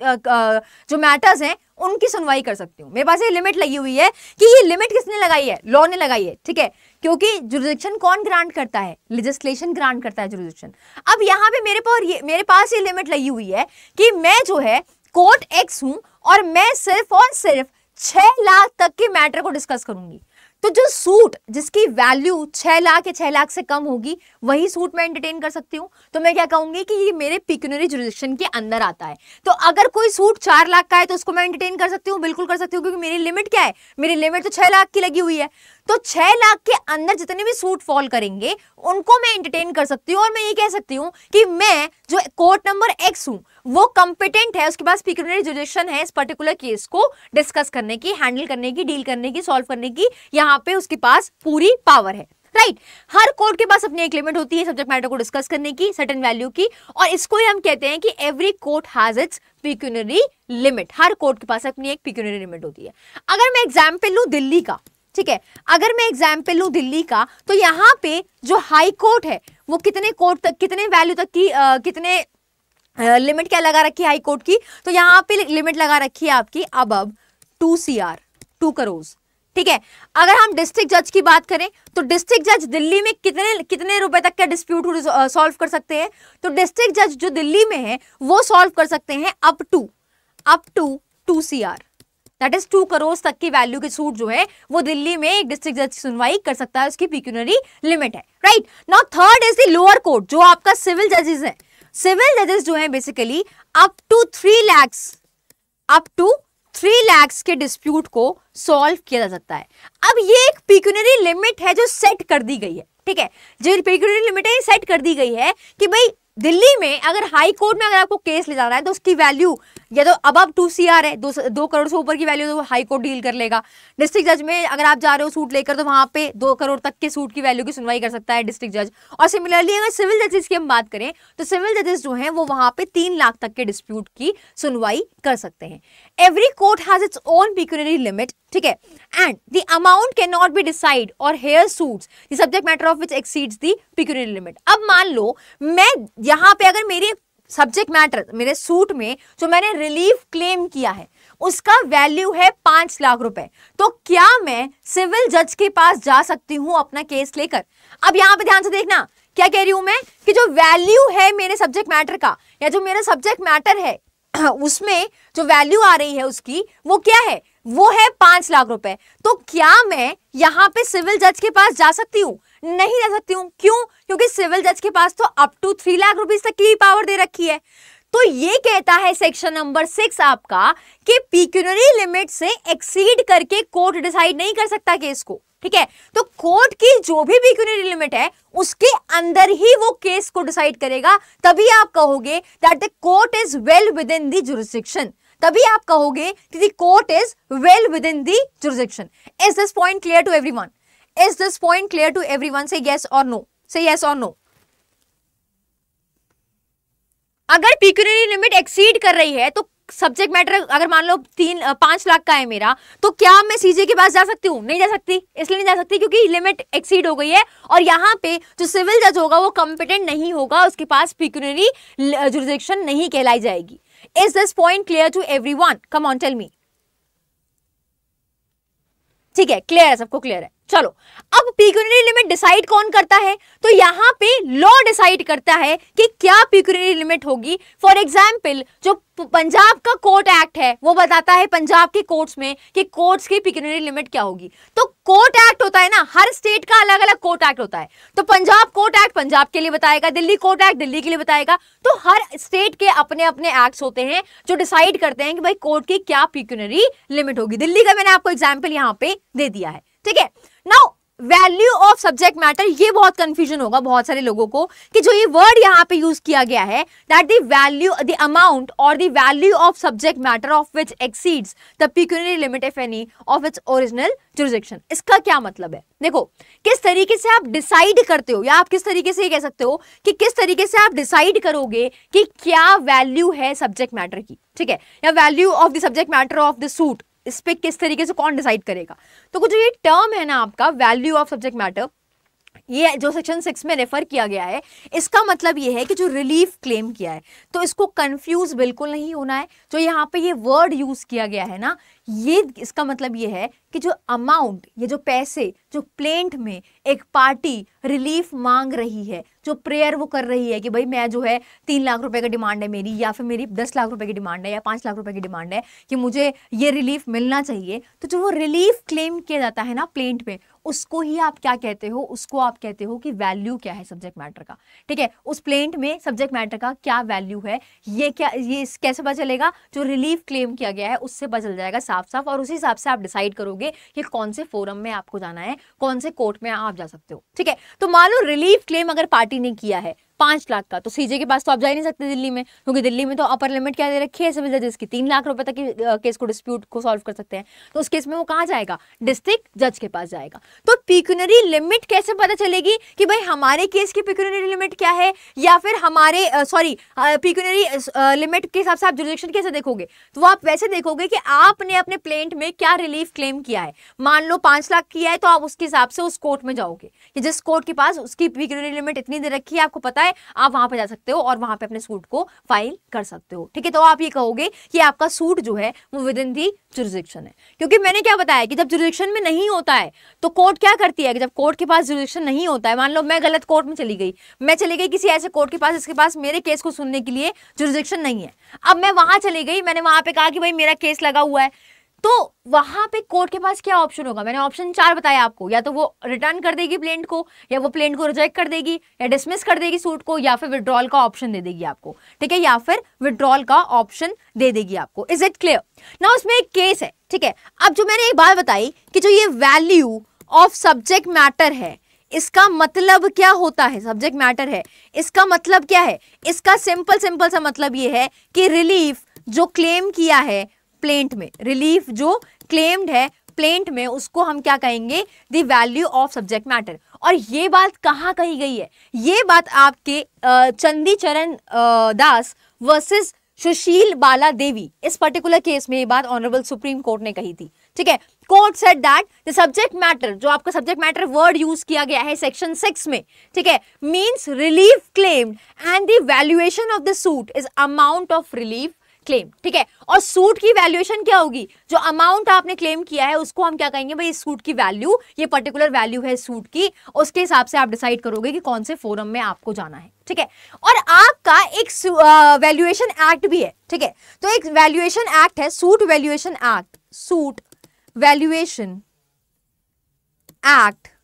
जो मैटर्स हैं उनकी सुनवाई कर सकती हूँ मेरे पास ये लिमिट लगी हुई है कि ये लिमिट किसने लगाई है लॉ ने लगाई है ठीक है क्योंकि जुरिडिक्शन कौन ग्रांट करता है लेजिस्लेशन ग्रांट करता है जुरिडिक्शन अब यहाँ पे मेरे पास ये मेरे पास ये लिमिट लगी हुई है कि मैं जो है कोर्ट एक्स हूँ और मैं सिर्फ और सिर्फ छह लाख तक के मैटर को डिस्कस करूंगी तो जो सूट जिसकी वैल्यू छह लाख या छह लाख से कम होगी वही सूट मैं एंटरटेन कर सकती हूँ तो मैं क्या कहूंगी कि ये मेरे पिक्यूनरी जुरिडिक्शन के अंदर आता है तो अगर कोई सूट चार लाख का है तो उसको मैं एंटरटेन कर सकती हूँ बिल्कुल कर सकती हूँ क्योंकि मेरी लिमिट क्या है मेरी लिमिट तो छह लाख की लगी हुई है तो छह लाख के अंदर जितने भी सूट फॉल करेंगे उनको मैं एंटरटेन कर सकती हूँ और मैं ये कह सकती हूँ कि मैं जो कोर्ट नंबर एक्स हूँ वो कंपिटेंट है उसके पास पिक्यूनरी जुडिशन है इस पर्टिकुलर केस को डिस्कस करने की हैंडल करने की डील करने की सॉल्व करने की यहाँ पे उसके पास पूरी पावर है राइट right. हर कोर्ट के पास अपनी एक लिमिट होती है सब्जेक्ट मैटर को डिस्कस करने की सर्टन वैल्यू की और इसको ही हम कहते हैं कि every court has its pecuniary limit हर कोर्ट के पास अपनी एक पिक्यूनरी लिमिट होती है अगर मैं एग्जाम्पल लू दिल्ली का ठीक है अगर मैं एग्जाम्पल लूँ दिल्ली का तो यहाँ पे जो हाई कोर्ट है वो कितने कोर्ट तक कितने वैल्यू तक की आ, कितने लिमिट क्या लगा रखी है हाई कोर्ट की तो यहाँ पे लिमिट लगा रखी है आपकी अब अब two C R two crores ठीक है अगर हम डिस्ट्रिक्ट जज की बात करें तो डिस्ट्रिक्ट जज दिल्ली में कितने कितने रुपए तक का डिस्प्यूट सॉल्व कर सकते हैं तो डिस्ट्रिक्ट जज जो दिल्ली में है वो सॉल्व कर सकते हैं up to up to two C R that is two crore तक की वैल्यू के सूट जो है वो दिल्ली में एक डिस्ट्रिक्ट जज सुनवाई कर सकता है उसकी पिक्यूनरी लिमिट है right now third is the lower court जो आपका सिविल जजेस है सिविल जजेस जो है basically up to three lakhs up to three lakhs के डिस्प्यूट को सॉल्व किया जा सकता है अब ये एक पिक्यूनरी लिमिट है जो सेट कर दी गई है ठीक है जो पिक्यूनरी लिमिट है सेट कर दी गई है कि भाई दिल्ली में अगर हाई कोर्ट में अगर आपको केस ले जाना है तो उसकी वैल्यू या तो अब अब टू सी है दो, दो करोड़ से ऊपर की वैल्यू तो हाई कोर्ट डील कर लेगा डिस्ट्रिक्ट जज में अगर आप जा रहे हो सूट लेकर तो वहां पे दो करोड़ तक के सूट की वैल्यू की सुनवाई कर सकता है डिस्ट्रिक्ट जज और सिमिलरली अगर सिविल जजेस की हम बात करें तो सिविल जजेस जो है वो वहां पर तीन लाख तक के डिस्प्यूट की सुनवाई कर सकते हैं every court has its own pecuniary limit ठीक है and the amount can not be decide or here suits the subject matter of which exceeds the pecuniary limit अब मान लो मैं यहाँ पे अगर मेरी सब्जेक्ट मैटर मेरे सूट में जो मैंने रिलीफ क्लेम किया है उसका वैल्यू है पांच लाख रुपए तो क्या मैं सिविल जज के पास जा सकती हूं अपना केस लेकर अब यहां पे ध्यान से देखना क्या कह रही हूं मैं कि जो वैल्यू है मेरे सब्जेक्ट मैटर का या जो मेरा सब्जेक्ट मैटर है हाँ, उसमें जो वैल्यू आ रही है उसकी वो क्या है वो है पांच लाख रुपए तो क्या मैं यहाँ पे सिविल जज के पास जा सकती हूँ नहीं जा सकती हूँ क्यों क्योंकि सिविल जज के पास तो up to three lakh rupees तक की पावर दे रखी है तो ये कहता है सेक्शन नंबर सिक्स आपका कि पिक्यूनरी लिमिट से एक्सीड करके कोर्ट डिसाइड नहीं कर सकता केस को ठीक है तो कोर्ट की जो भी पिक्यूनरी लिमिट है उसके अंदर ही वो केस को डिसाइड करेगा तभी आप कहोगे that the court is well within the jurisdiction तभी आप कहोगे कि the court is well within the jurisdiction is this point clear to everyone is this point clear to everyone say yes और नो से यस और नो अगर पिक्यूनरी लिमिट एक्सीड कर रही है तो सब्जेक्ट मैटर अगर मान लो तीन पांच लाख का है मेरा तो क्या मैं सीजे के पास जा सकती हूँ नहीं जा सकती इसलिए नहीं जा सकती क्योंकि लिमिट एक्सीड हो गई है और यहाँ पे जो सिविल जज होगा वो कॉम्पिटेंट नहीं होगा उसके पास पिक्यूनरी जुरिडिक्शन नहीं कहलाई जाएगी is this point clear to every one come on tell me ठीक है क्लियर है सबको क्लियर है चलो अब पिक्यूनरी लिमिट डिसाइड कौन करता है तो यहाँ पे लॉ डिसाइड करता है कि क्या पिक्यूनरी लिमिट होगी फॉर एग्जाम्पल जो पंजाब का कोर्ट एक्ट है वो बताता है पंजाब के कोर्ट्स में कि कोर्ट्स की पिक्यूनरी लिमिट क्या होगी तो कोर्ट एक्ट होता है ना हर स्टेट का अलग अलग कोर्ट एक्ट होता है तो पंजाब कोर्ट एक्ट पंजाब के लिए बताएगा दिल्ली कोर्ट एक्ट दिल्ली के लिए बताएगा तो हर स्टेट के अपने अपने एक्ट होते हैं जो डिसाइड करते हैं कि भाई कोर्ट की क्या पिक्यूनरी लिमिट होगी दिल्ली का मैंने आपको एग्जाम्पल यहाँ पे दे दिया है ठीक है now value of subject matter ये बहुत कंफ्यूजन होगा बहुत सारे लोगों को कि जो ये वर्ड यहाँ पे यूज किया गया है that the value the amount or the value of subject matter of which exceeds the pecuniary limit if any of its original jurisdiction इसका क्या मतलब है देखो किस तरीके से आप डिसाइड करते हो या आप किस तरीके से ये कह सकते हो कि किस तरीके से आप डिसाइड करोगे कि क्या वैल्यू है सब्जेक्ट मैटर की ठीक है या value of the subject matter of the suit इस पर किस तरीके से कौन डिसाइड करेगा तो कुछ ये टर्म है ना आपका वैल्यू ऑफ सब्जेक्ट मैटर ये जो सेक्शन सिक्स में रेफर किया गया है इसका मतलब ये है कि जो रिलीफ क्लेम किया है तो इसको कंफ्यूज बिल्कुल नहीं होना है जो यहाँ पे ये वर्ड यूज किया गया है ना ये इसका मतलब ये है कि जो अमाउंट ये जो पैसे जो प्लेंट में एक पार्टी रिलीफ मांग रही है जो प्रेयर वो कर रही है कि भाई मैं जो है तीन लाख रुपए का डिमांड है मेरी या फिर मेरी दस लाख रुपए की डिमांड है या पाँच लाख रुपए की डिमांड है कि मुझे ये रिलीफ मिलना चाहिए तो जो वो रिलीफ क्लेम किया जाता है ना प्लेंट में उसको ही आप क्या कहते हो उसको आप कहते हो कि वैल्यू क्या है सब्जेक्ट मैटर का ठीक है उस प्लेंट में सब्जेक्ट मैटर का क्या वैल्यू है ये क्या ये कैसे पता चलेगा जो रिलीफ क्लेम किया गया है उससे पता चल जाएगा साफ साफ और उसी हिसाब से आप डिसाइड करोगे कि कौन से फोरम में आपको जाना है कौन से कोर्ट में आप जा सकते हो ठीक है तो मान लो रिलीफ क्लेम अगर पार्टी ने किया है पांच लाख का तो सीजे के पास तो आप जा ही नहीं सकते दिल्ली में क्योंकि दिल्ली में तो अपर लिमिट क्या दे रखी है सिविल जजेस की तीन लाख रुपए तक की केस को डिस्प्यूट को सॉल्व कर सकते हैं तो उस केस में वो कहा जाएगा डिस्ट्रिक्ट जज के पास जाएगा तो पिक्यूनरी लिमिट कैसे पता चलेगी कि भाई हमारे केस की पिक्यूनरी लिमिट क्या है या फिर हमारे सॉरी पिक्यूनरी लिमिट के हिसाब से आप जुरिडिक्शन कैसे देखोगे तो आप वैसे देखोगे कि आपने अपने प्लेंट में क्या रिलीफ क्लेम किया है मान लो पांच लाख किया है तो आप उसके हिसाब से उस कोर्ट में जाओगे जिस कोर्ट के पास उसकी पिक्यूनरी लिमिट इतनी दे रखी है आपको पता है है आप वहां पर जा सकते हो और वहां पर अपने सूट को फाइल कर सकते हो ठीक है तो आप ये कहोगे कि आपका सूट जो है वो विद इन दी जुरिस्डिक्शन है क्योंकि मैंने क्या बताया कि जब जुरिस्डिक्शन में नहीं होता है तो कोर्ट क्या करती है कि जब कोर्ट के पास जुरिस्डिक्शन नहीं होता है मान लो मैं गलत कोर्ट में चली गई मैं चली गई किसी ऐसे कोर्ट के पास जिसके पास मेरे केस को सुनने के लिए जुरिस्डिक्शन नहीं है अब मैं वहां चली गई मैंने वहां पर कहा कि भाई मेरा केस लगा हुआ है तो वहां पे कोर्ट के पास क्या ऑप्शन होगा मैंने ऑप्शन चार बताया आपको या तो वो रिटर्न कर देगी प्लेंट को या वो प्लेंट को रिजेक्ट कर देगी या डिसमिस कर देगी सूट को या फिर विड्रॉल का ऑप्शन दे देगी आपको ठीक है या फिर विड्रॉल का ऑप्शन दे देगी आपको इज इट क्लियर ना उसमें एक केस है ठीक है अब जो मैंने एक बात बताई कि जो ये वैल्यू ऑफ सब्जेक्ट मैटर है इसका मतलब क्या होता है सब्जेक्ट मैटर है इसका मतलब क्या है इसका सिंपल सिंपल सा मतलब ये है कि रिलीफ जो क्लेम किया है प्लेंट में रिलीफ जो क्लेम्ड है प्लेंट में उसको हम क्या कहेंगे the value of subject matter और ये बात कहाँ कही गई है ये बात आपके चंदी चरण दास वर्सेस सुशील बाला देवी इस पर्टिकुलर केस में ये बात ऑनरेबल सुप्रीम कोर्ट ने कही थी ठीक है court said that the subject matter जो आपका सब्जेक्ट मैटर वर्ड यूज किया गया है सेक्शन सिक्स में ठीक है means relief claimed and the valuation of the suit is amount of relief claim ठीक है और सूट की वैल्यूएशन क्या होगी जो अमाउंट आपने क्लेम किया है उसको हम क्या कहेंगे भाई इस सूट की वैल्यू ये पर्टिकुलर वैल्यू है सूट की उसके हिसाब से आप डिसाइड करोगे कि कौन से फोरम में आपको जाना है ठीक है और आपका एक वैल्यूएशन एक्ट भी है ठीक है तो एक वैल्यूएशन एक्ट है suit valuation act suit valuation act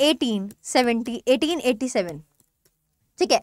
1870 1887 ठीक है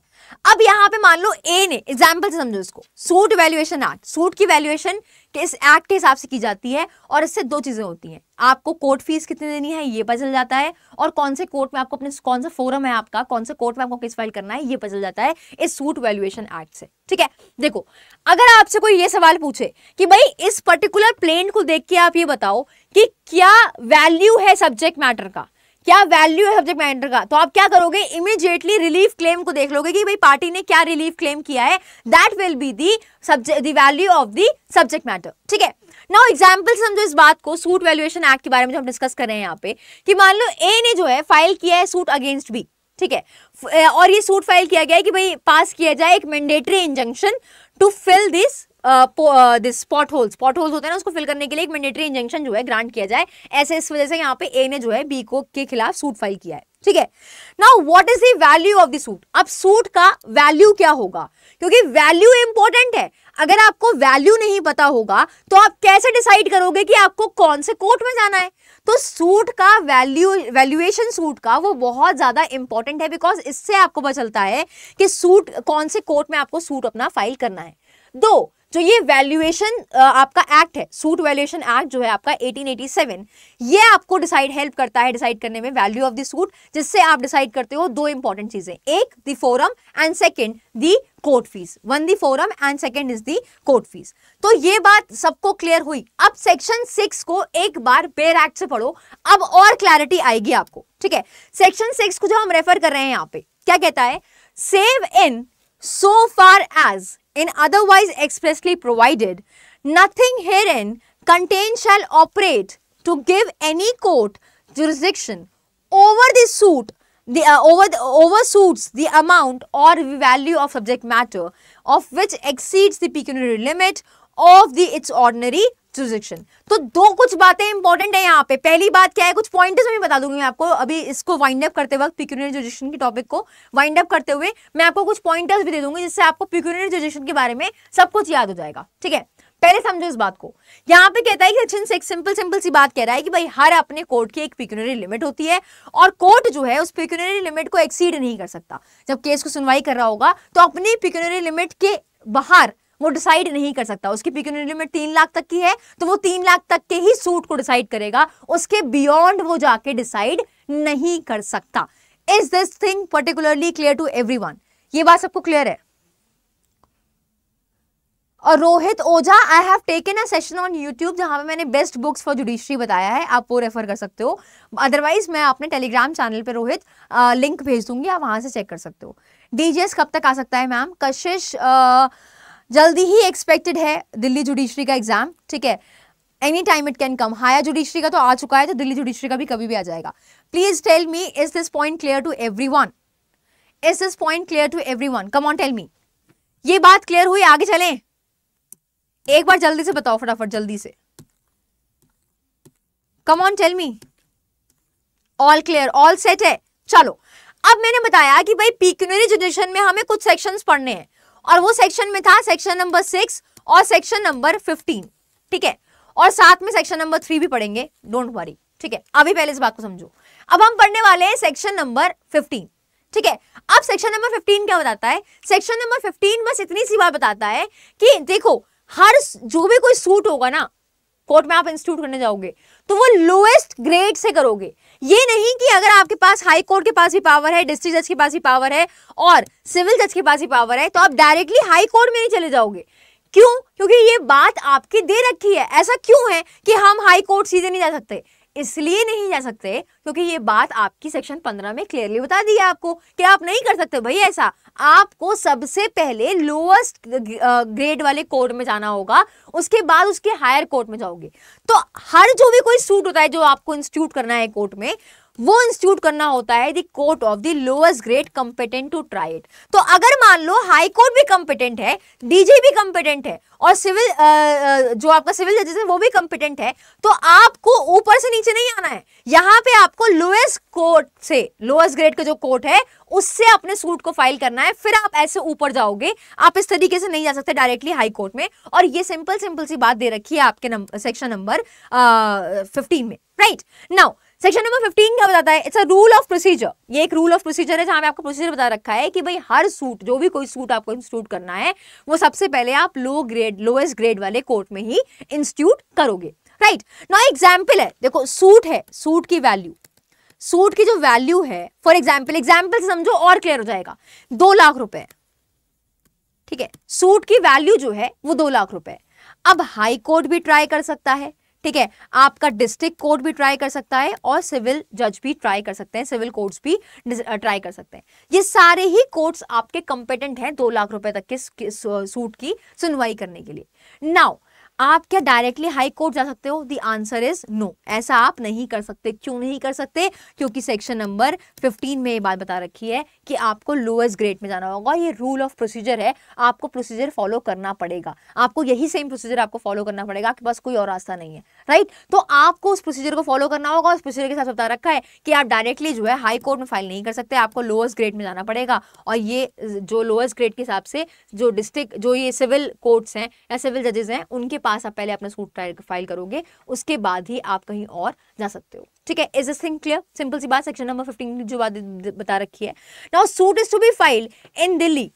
अब यहाँ पे मान लो ए ने एग्जाम्पल से समझो इसको सूट वैल्यूएशन एक्ट सूट की वैल्यूएशन के इस एक्ट के हिसाब से की जाती है और इससे दो चीज़ें होती हैं आपको कोर्ट फीस कितनी देनी है ये पता चल जाता है और कौन से कोर्ट में आपको अपने कौन सा फोरम है आपका कौन से कोर्ट में आपको किस फाइल करना है ये पता चल जाता है इस सूट वैल्यूएशन एक्ट से ठीक है देखो अगर आपसे कोई ये सवाल पूछे कि भाई इस पर्टिकुलर प्लेन को देख के आप ये बताओ कि क्या वैल्यू है सब्जेक्ट मैटर का क्या वैल्यू है सब्जेक्ट मैटर का तो आप क्या करोगे इमीडिएटली रिलीफ क्लेम को देख लोगे कि भाई पार्टी ने क्या रिलीफ क्लेम किया है that will be the subject the value of the subject matter ठीक है नाउ एग्जाम्पल समझो इस बात को सूट वैल्यूएशन एक्ट के बारे में जो हम डिस्कस कर रहे हैं यहाँ पे कि मान लो ए ने जो है फाइल किया है सूट अगेंस्ट बी ठीक है और ये सूट फाइल किया गया है कि भाई पास किया जाए एक mandatory injunction to fill this this spot holes spot holes होते हैं ना उसको फिल करने के लिए एक मैंडेटरी इंजेंशन जो है ग्रांट किया जाए ऐसे इस वजह से यहाँ पे ए ने जो है बी को के खिलाफ सूट फाइल किया है ठीक है now what is the value of the suit अब सूट का वैल्यू क्या होगा क्योंकि वैल्यू इंपॉर्टेंट है अगर आपको वैल्यू नहीं पता होगा तो आप कैसे डिसाइड करोगे कि आपको कौन से कोर्ट में जाना है तो सूट का वैल्यू वैल्यूएशन सूट का वो बहुत ज़्यादा इंपॉर्टेंट है बिकॉज इससे आपको पता चलता है कि सूट कौन से कोर्ट में आपको सूट अपना फाइल करना है दो जो तो ये वैल्यूएशन आपका एक्ट है सूट वैल्यूएशन एक्ट जो है आपका 1887 ये आपको डिसाइड हेल्प करता है डिसाइड करने में वैल्यू ऑफ द सूट जिससे आप डिसाइड करते हो दो इंपॉर्टेंट चीजें एक the forum and second the court fees one the forum and second is the court fees तो ये बात सबको क्लियर हुई अब सेक्शन सिक्स को एक बार बेयर एक्ट से पढ़ो अब और क्लैरिटी आएगी आपको ठीक है सेक्शन सिक्स को जो हम रेफर कर रहे हैं यहाँ पे क्या कहता है save in so far as in otherwise expressly provided, nothing herein contained shall operate to give any court jurisdiction over the suit the uh, over the, over suits the amount or value of subject matter of which exceeds the pecuniary limit of the its ordinary jurisdiction तो दो कुछ बातें इंपॉर्टेंट है यहाँ पे पहली बात क्या है कुछ पॉइंट में बता दूंगी आपको अभी इसको वाइंड अप करते वक्त पिक्यूनरी जुरिडिक्शन के टॉपिक को वाइंड अप करते हुए मैं आपको कुछ पॉइंटर्स भी दे दूंगी जिससे आपको पिक्यूनरी जुरिडिक्शन के बारे में सब कुछ याद हो जाएगा ठीक है पहले समझो इस बात को यहाँ पे कहता है कि सचिन एक सिंपल सिंपल सी बात कह रहा है कि भाई हर अपने कोर्ट की एक पिक्यूनरी लिमिट होती है और कोर्ट जो है उस पिक्यूनरी लिमिट को एक्सीड नहीं कर सकता जब केस को सुनवाई कर रहा होगा तो अपनी पिक्यूनरी लिमिट के बाहर वो डिसाइड नहीं कर सकता उसकी पिक्यूनरी लिमिट तीन लाख तक की है तो वो तीन लाख तक के ही सूट को डिसाइड करेगा उसके बियॉन्ड वो जाके डिसाइड नहीं कर सकता is this thing particularly clear to every ये बात सबको क्लियर है और Rohit Ojha I have taken a session on YouTube जहां पे मैंने बेस्ट बुक्स फॉर जुडिशरी बताया है आप वो रेफर कर सकते हो अदरवाइज मैं अपने टेलीग्राम चैनल पे रोहित लिंक भेज दूंगी आप वहां से चेक कर सकते हो डीजेस कब तक आ सकता है मैम कशिश आ, जल्दी ही एक्सपेक्टेड है दिल्ली जुडिशरी का एग्जाम ठीक है any time it can come higher judiciary का तो आ चुका है तो दिल्ली जुडिशरी का भी कभी भी आ जाएगा please tell me is this point clear to every one is this point clear to every one come on tell me ये बात क्लियर हुई आगे चले एक बार जल्दी से बताओ फटाफट जल्दी से come on tell me all clear all set है चलो अब मैंने बताया कि भाई पीकनरी जनरेशन में हमें कुछ सेक्शंस पढ़ने हैं और वो सेक्शन में था सेक्शन नंबर सिक्स और सेक्शन नंबर फिफ्टीन ठीक है और साथ में सेक्शन नंबर थ्री भी पढ़ेंगे डोंट वरी ठीक है अभी पहले इस बात को समझो अब हम पढ़ने वाले हैं सेक्शन नंबर फिफ्टीन ठीक है अब सेक्शन नंबर फिफ्टीन क्या बताता है सेक्शन नंबर फिफ्टीन बस इतनी सी बात बताता है कि देखो हर जो भी कोई सूट होगा ना कोर्ट में आप इंस्टीट्यूट करने जाओगे तो वो लोएस्ट ग्रेड से करोगे ये नहीं कि अगर आपके पास हाई कोर्ट के पास भी पावर है डिस्ट्रिक्ट जज के पास भी पावर है और सिविल जज के पास भी पावर है तो आप डायरेक्टली हाई कोर्ट में नहीं चले जाओगे क्यों क्योंकि ये बात आपकी दे रखी है ऐसा क्यों है कि हम हाई कोर्ट सीधे नहीं जा सकते इसलिए नहीं जा सकते क्योंकि ये बात आपकी सेक्शन पंद्रह में क्लियरली बता दी है आपको कि आप नहीं कर सकते भाई ऐसा आपको सबसे पहले लोएस्ट ग्रेड वाले कोर्ट में जाना होगा उसके बाद उसके हायर कोर्ट में जाओगे तो हर जो भी कोई सूट होता है जो आपको इंस्टीट्यूट करना है कोर्ट में वो इंस्टीट्यूट करना होता है court of the lowest grade competent to try it तो अगर मान लो हाई कोर्ट भी कंपेटेंट है डीजी भी कंपेटेंट है और सिविल जो आपका सिविल जजेस है वो भी कंपेटेंट है तो आपको ऊपर से नीचे नहीं आना है यहाँ पे आपको लोएस्ट कोर्ट से लोएस्ट ग्रेड का जो कोर्ट है उससे अपने सूट को फाइल करना है फिर आप ऐसे ऊपर जाओगे आप इस तरीके से नहीं जा सकते डायरेक्टली हाई कोर्ट में और ये सिंपल सिंपल सी बात दे रखी है आपके नंबर सेक्शन नंबर फिफ्टीन में राइट नाउ सेक्शन नंबर 15 क्या बताता है it's a rule of procedure ये एक रूल ऑफ प्रोसीजर है जहां पे आपको प्रोसीजर बता रखा है कि भाई हर सूट जो भी कोई सूट आपको इंस्टीट्यूट करना है वो सबसे पहले आप लो ग्रेड लोएस्ट ग्रेड वाले कोर्ट में ही इंस्टीट्यूट करोगे राइट नाउ एग्जाम्पल है देखो सूट है सूट की वैल्यू सूट की जो वैल्यू है फॉर एग्जाम्पल एग्जाम्पल से समझो और क्लियर हो जाएगा दो लाख रुपए ठीक है सूट की वैल्यू जो है वो दो लाख रुपए अब हाई कोर्ट भी ट्राई कर सकता है ठीक है आपका डिस्ट्रिक्ट कोर्ट भी ट्राई कर सकता है और सिविल जज भी ट्राई कर सकते हैं सिविल कोर्ट्स भी ट्राई कर सकते हैं ये सारे ही कोर्ट्स आपके कंपेटेंट हैं दो लाख रुपए तक के सूट की सुनवाई करने के लिए नाउ आप क्या डायरेक्टली हाई कोर्ट जा सकते हो दी आंसर इज नो ऐसा आप नहीं कर सकते क्यों नहीं कर सकते क्योंकि सेक्शन नंबर 15 में ये बात बता रखी है कि आपको लोएस्ट ग्रेड में जाना होगा ये रूल ऑफ प्रोसीजर है आपको प्रोसीजर फॉलो करना पड़ेगा आपको यही सेम प्रोसीजर आपको फॉलो करना पड़ेगा कि बस कोई और रास्ता नहीं है राइट तो आपको उस प्रोसीजर को फॉलो करना होगा उस प्रोसीजर के साथ बता रखा है कि आप डायरेक्टली जो है हाई कोर्ट में फाइल नहीं कर सकते आपको लोएस्ट ग्रेड में जाना पड़ेगा और ये जो लोएस्ट ग्रेड के हिसाब से जो डिस्ट्रिक्ट जो ये सिविल कोर्ट्स हैं या सिविल जजेस हैं उनके पास आप पहले अपना सूट फाइल करोगे उसके बाद ही आप कहीं और जा सकते हो ठीक है इज इस थिंग क्लियर सिंपल सी बात सेक्शन नंबर फिफ्टीन जो बात बता रखी है now suit is to be file in Delhi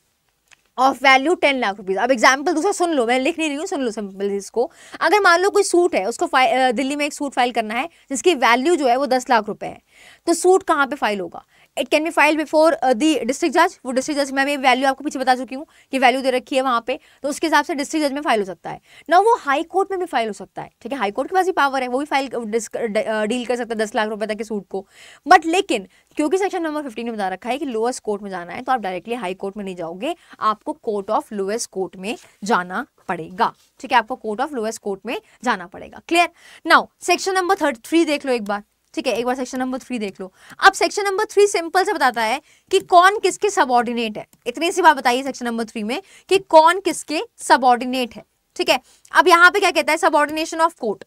of value ten lakh rupees अब एग्जाम्पल दूसरा सुन लो मैं लिख नहीं रही हूँ सुन लो सिंपल इसको अगर मान लो कोई सूट है उसको दिल्ली में एक सूट फाइल करना है जिसकी वैल्यू जो है वो दस लाख रुपए है तो सूट कहाँ पे फाइल होगा it can be file before the district जज वो डिस्ट्रिक्ट जज मैं भी वैल्यू आपको पीछे बता चुकी हूँ कि वैल्यू दे रखी है वहाँ पे तो उसके हिसाब से डिस्ट्रिक्ट जज में फाइल हो सकता है ना वो हाई कोर्ट में भी फाइल हो सकता है ठीक है हाई कोर्ट के पास ही पावर है वो भी file deal uh, uh, uh, कर सकता है दस लाख रुपए तक के सूट को बट लेकिन क्योंकि सेक्शन नंबर फिफ्टीन में बता रखा है कि लोएस्ट कोर्ट में जाना है तो आप डायरेक्टली हाई कोर्ट में नहीं जाओगे आपको कोर्ट ऑफ लोएस्ट कोर्ट में जाना पड़ेगा ठीक है आपको कोर्ट ऑफ लोएस्ट कोर्ट में जाना पड़ेगा clear now section number thirty three देख लो एक बार ठीक है एक बार सेक्शन नंबर थ्री देख लो अब सेक्शन नंबर थ्री सिंपल से बताता है कि कौन किसके सबॉर्डिनेट है इतनी सी बात बताइए सेक्शन नंबर थ्री में कि कौन किसके सबॉर्डिनेट है ठीक है अब यहाँ पे क्या कहता है subordination of court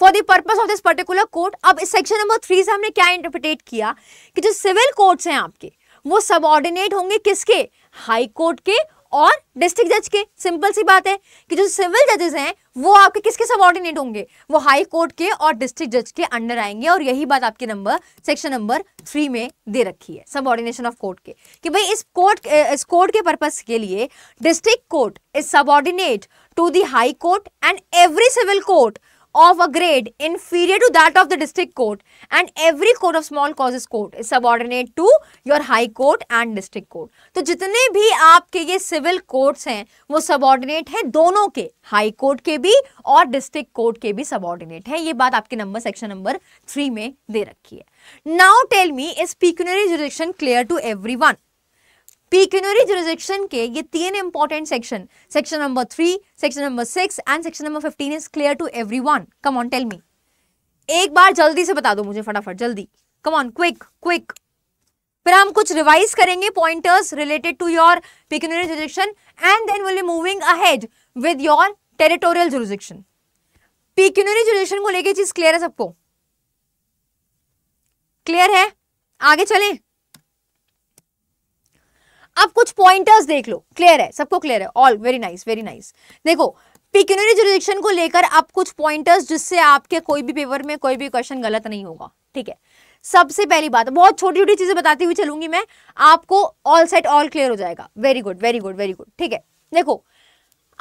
for the purpose of this particular court अब इस सेक्शन नंबर थ्री से हमने क्या इंटरप्रिटेट किया कि जो सिविल कोर्ट्स हैं आपके वो सबॉर्डिनेट होंगे किसके हाई कोर्ट के और डिस्ट्रिक्ट जज के सिंपल सी बात है कि जो सिविल जजेस हैं वो आपके किसके सबॉर्डिनेट होंगे वो हाई कोर्ट के और डिस्ट्रिक्ट जज के अंडर आएंगे और यही बात आपके नंबर सेक्शन नंबर थ्री में दे रखी है सबॉर्डिनेशन ऑफ कोर्ट के कि भाई इस कोर्ट इस कोर्ट के पर्पस के लिए district court is subordinate to the high court and every civil court of a grade inferior to that of the district court and every court of small causes court is subordinate to your high court and district court. to jitne bhi aapke ye civil courts hain wo subordinate hain dono ke high court के भी और डिस्ट्रिक्ट कोर्ट के भी सबॉर्डिनेट हैं ये बात आपके नंबर सेक्शन नंबर थ्री में दे रखी है now tell me is pecuniary jurisdiction clear to every one pecuniary jurisdiction के ये तीन important section section number three section number six and section number fifteen is clear to every one come on tell me एक बार जल्दी से बता दो मुझे फटाफट जल्दी कम ऑन क्विक क्विक फिर हम कुछ रिवाइज करेंगे pointers related to your pecuniary jurisdiction and then will be moving ahead with your territorial jurisdiction pecuniary jurisdiction को लेकर चीज क्लियर है सबको क्लियर है आगे चलें अब कुछ पॉइंटर्स देख लो क्लियर है सबको क्लियर है all very nice very nice देखो पिक्यूनरी जुरिडिक्शन को लेकर अब कुछ पॉइंटर्स जिससे आपके कोई भी पेपर में कोई भी क्वेश्चन गलत नहीं होगा ठीक है सबसे पहली बात बहुत छोटी छोटी चीजें बताती हुई चलूंगी मैं आपको ऑल सेट ऑल क्लियर हो जाएगा very good very good very good ठीक है देखो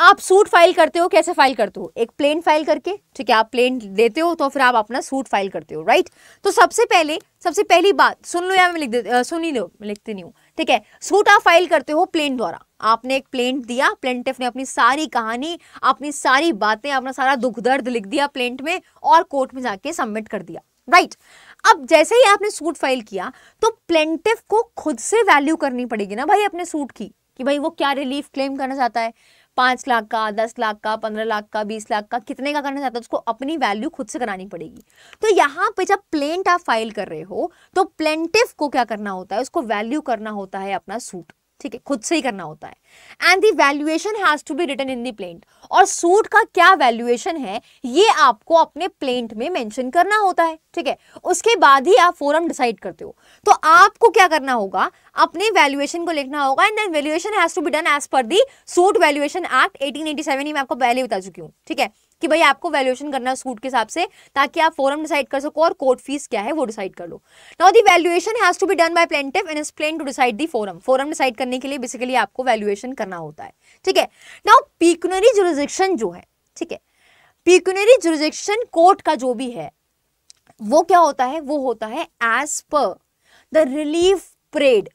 आप सूट फाइल करते हो कैसे फाइल करते हो एक प्लेन फाइल करके ठीक है आप प्लेन देते हो तो फिर आप अपना सूट फाइल करते हो राइट तो सबसे पहले सबसे पहली बात सुन लो या मैं लिख दे सुन ही लो मैं लिखती नहीं हूँ ठीक है सूट आप फाइल करते हो प्लेन द्वारा आपने एक प्लेंट दिया प्लेंटिफ ने अपनी सारी कहानी अपनी सारी बातें अपना सारा दुख दर्द लिख दिया प्लेंट में और कोर्ट में जाके सबमिट कर दिया राइट right. अब जैसे ही आपने सूट फाइल किया तो प्लेंटिफ को खुद से वैल्यू करनी पड़ेगी ना भाई अपने सूट की कि भाई वो क्या रिलीफ क्लेम करना चाहता है पांच लाख का दस लाख का पंद्रह लाख का बीस लाख का कितने का करना चाहता है उसको अपनी वैल्यू खुद से करानी पड़ेगी तो यहाँ पे जब प्लेंट आप फाइल कर रहे हो तो प्लेंटिव को क्या करना होता है उसको वैल्यू करना होता है अपना सूट ठीक है खुद से ही करना होता है and the valuation has to be written in the plaint और सूट का क्या वैल्यूएशन है ये आपको अपने प्लेंट में मेंशन करना होता है ठीक है उसके बाद ही आप फोरम डिसाइड करते हो तो आपको क्या करना होगा अपने वैल्यूएशन को लिखना होगा and then valuation has to be done as per the suit valuation act 1887 ही मैं आपको पहले बता चुकी हूँ ठीक है कि भाई आपको वैल्यूएशन करना है सूट के हिसाब से ताकि आप फॉरम डिसाइड कर सको और कोर्ट फीस क्या है वो डिसाइड कर लो now the valuation has to be done by plaintiff and is plain to decide the forum forum decide करने के लिए बेसिकली आपको वैल्यूएशन करना होता है ठीक है नाउ पीकुनरी जुरिजिक्शन जो है ठीक है पिकुनरी जुरिजिक्शन कोर्ट का जो भी है वो क्या होता है वो होता है as per the relief prayed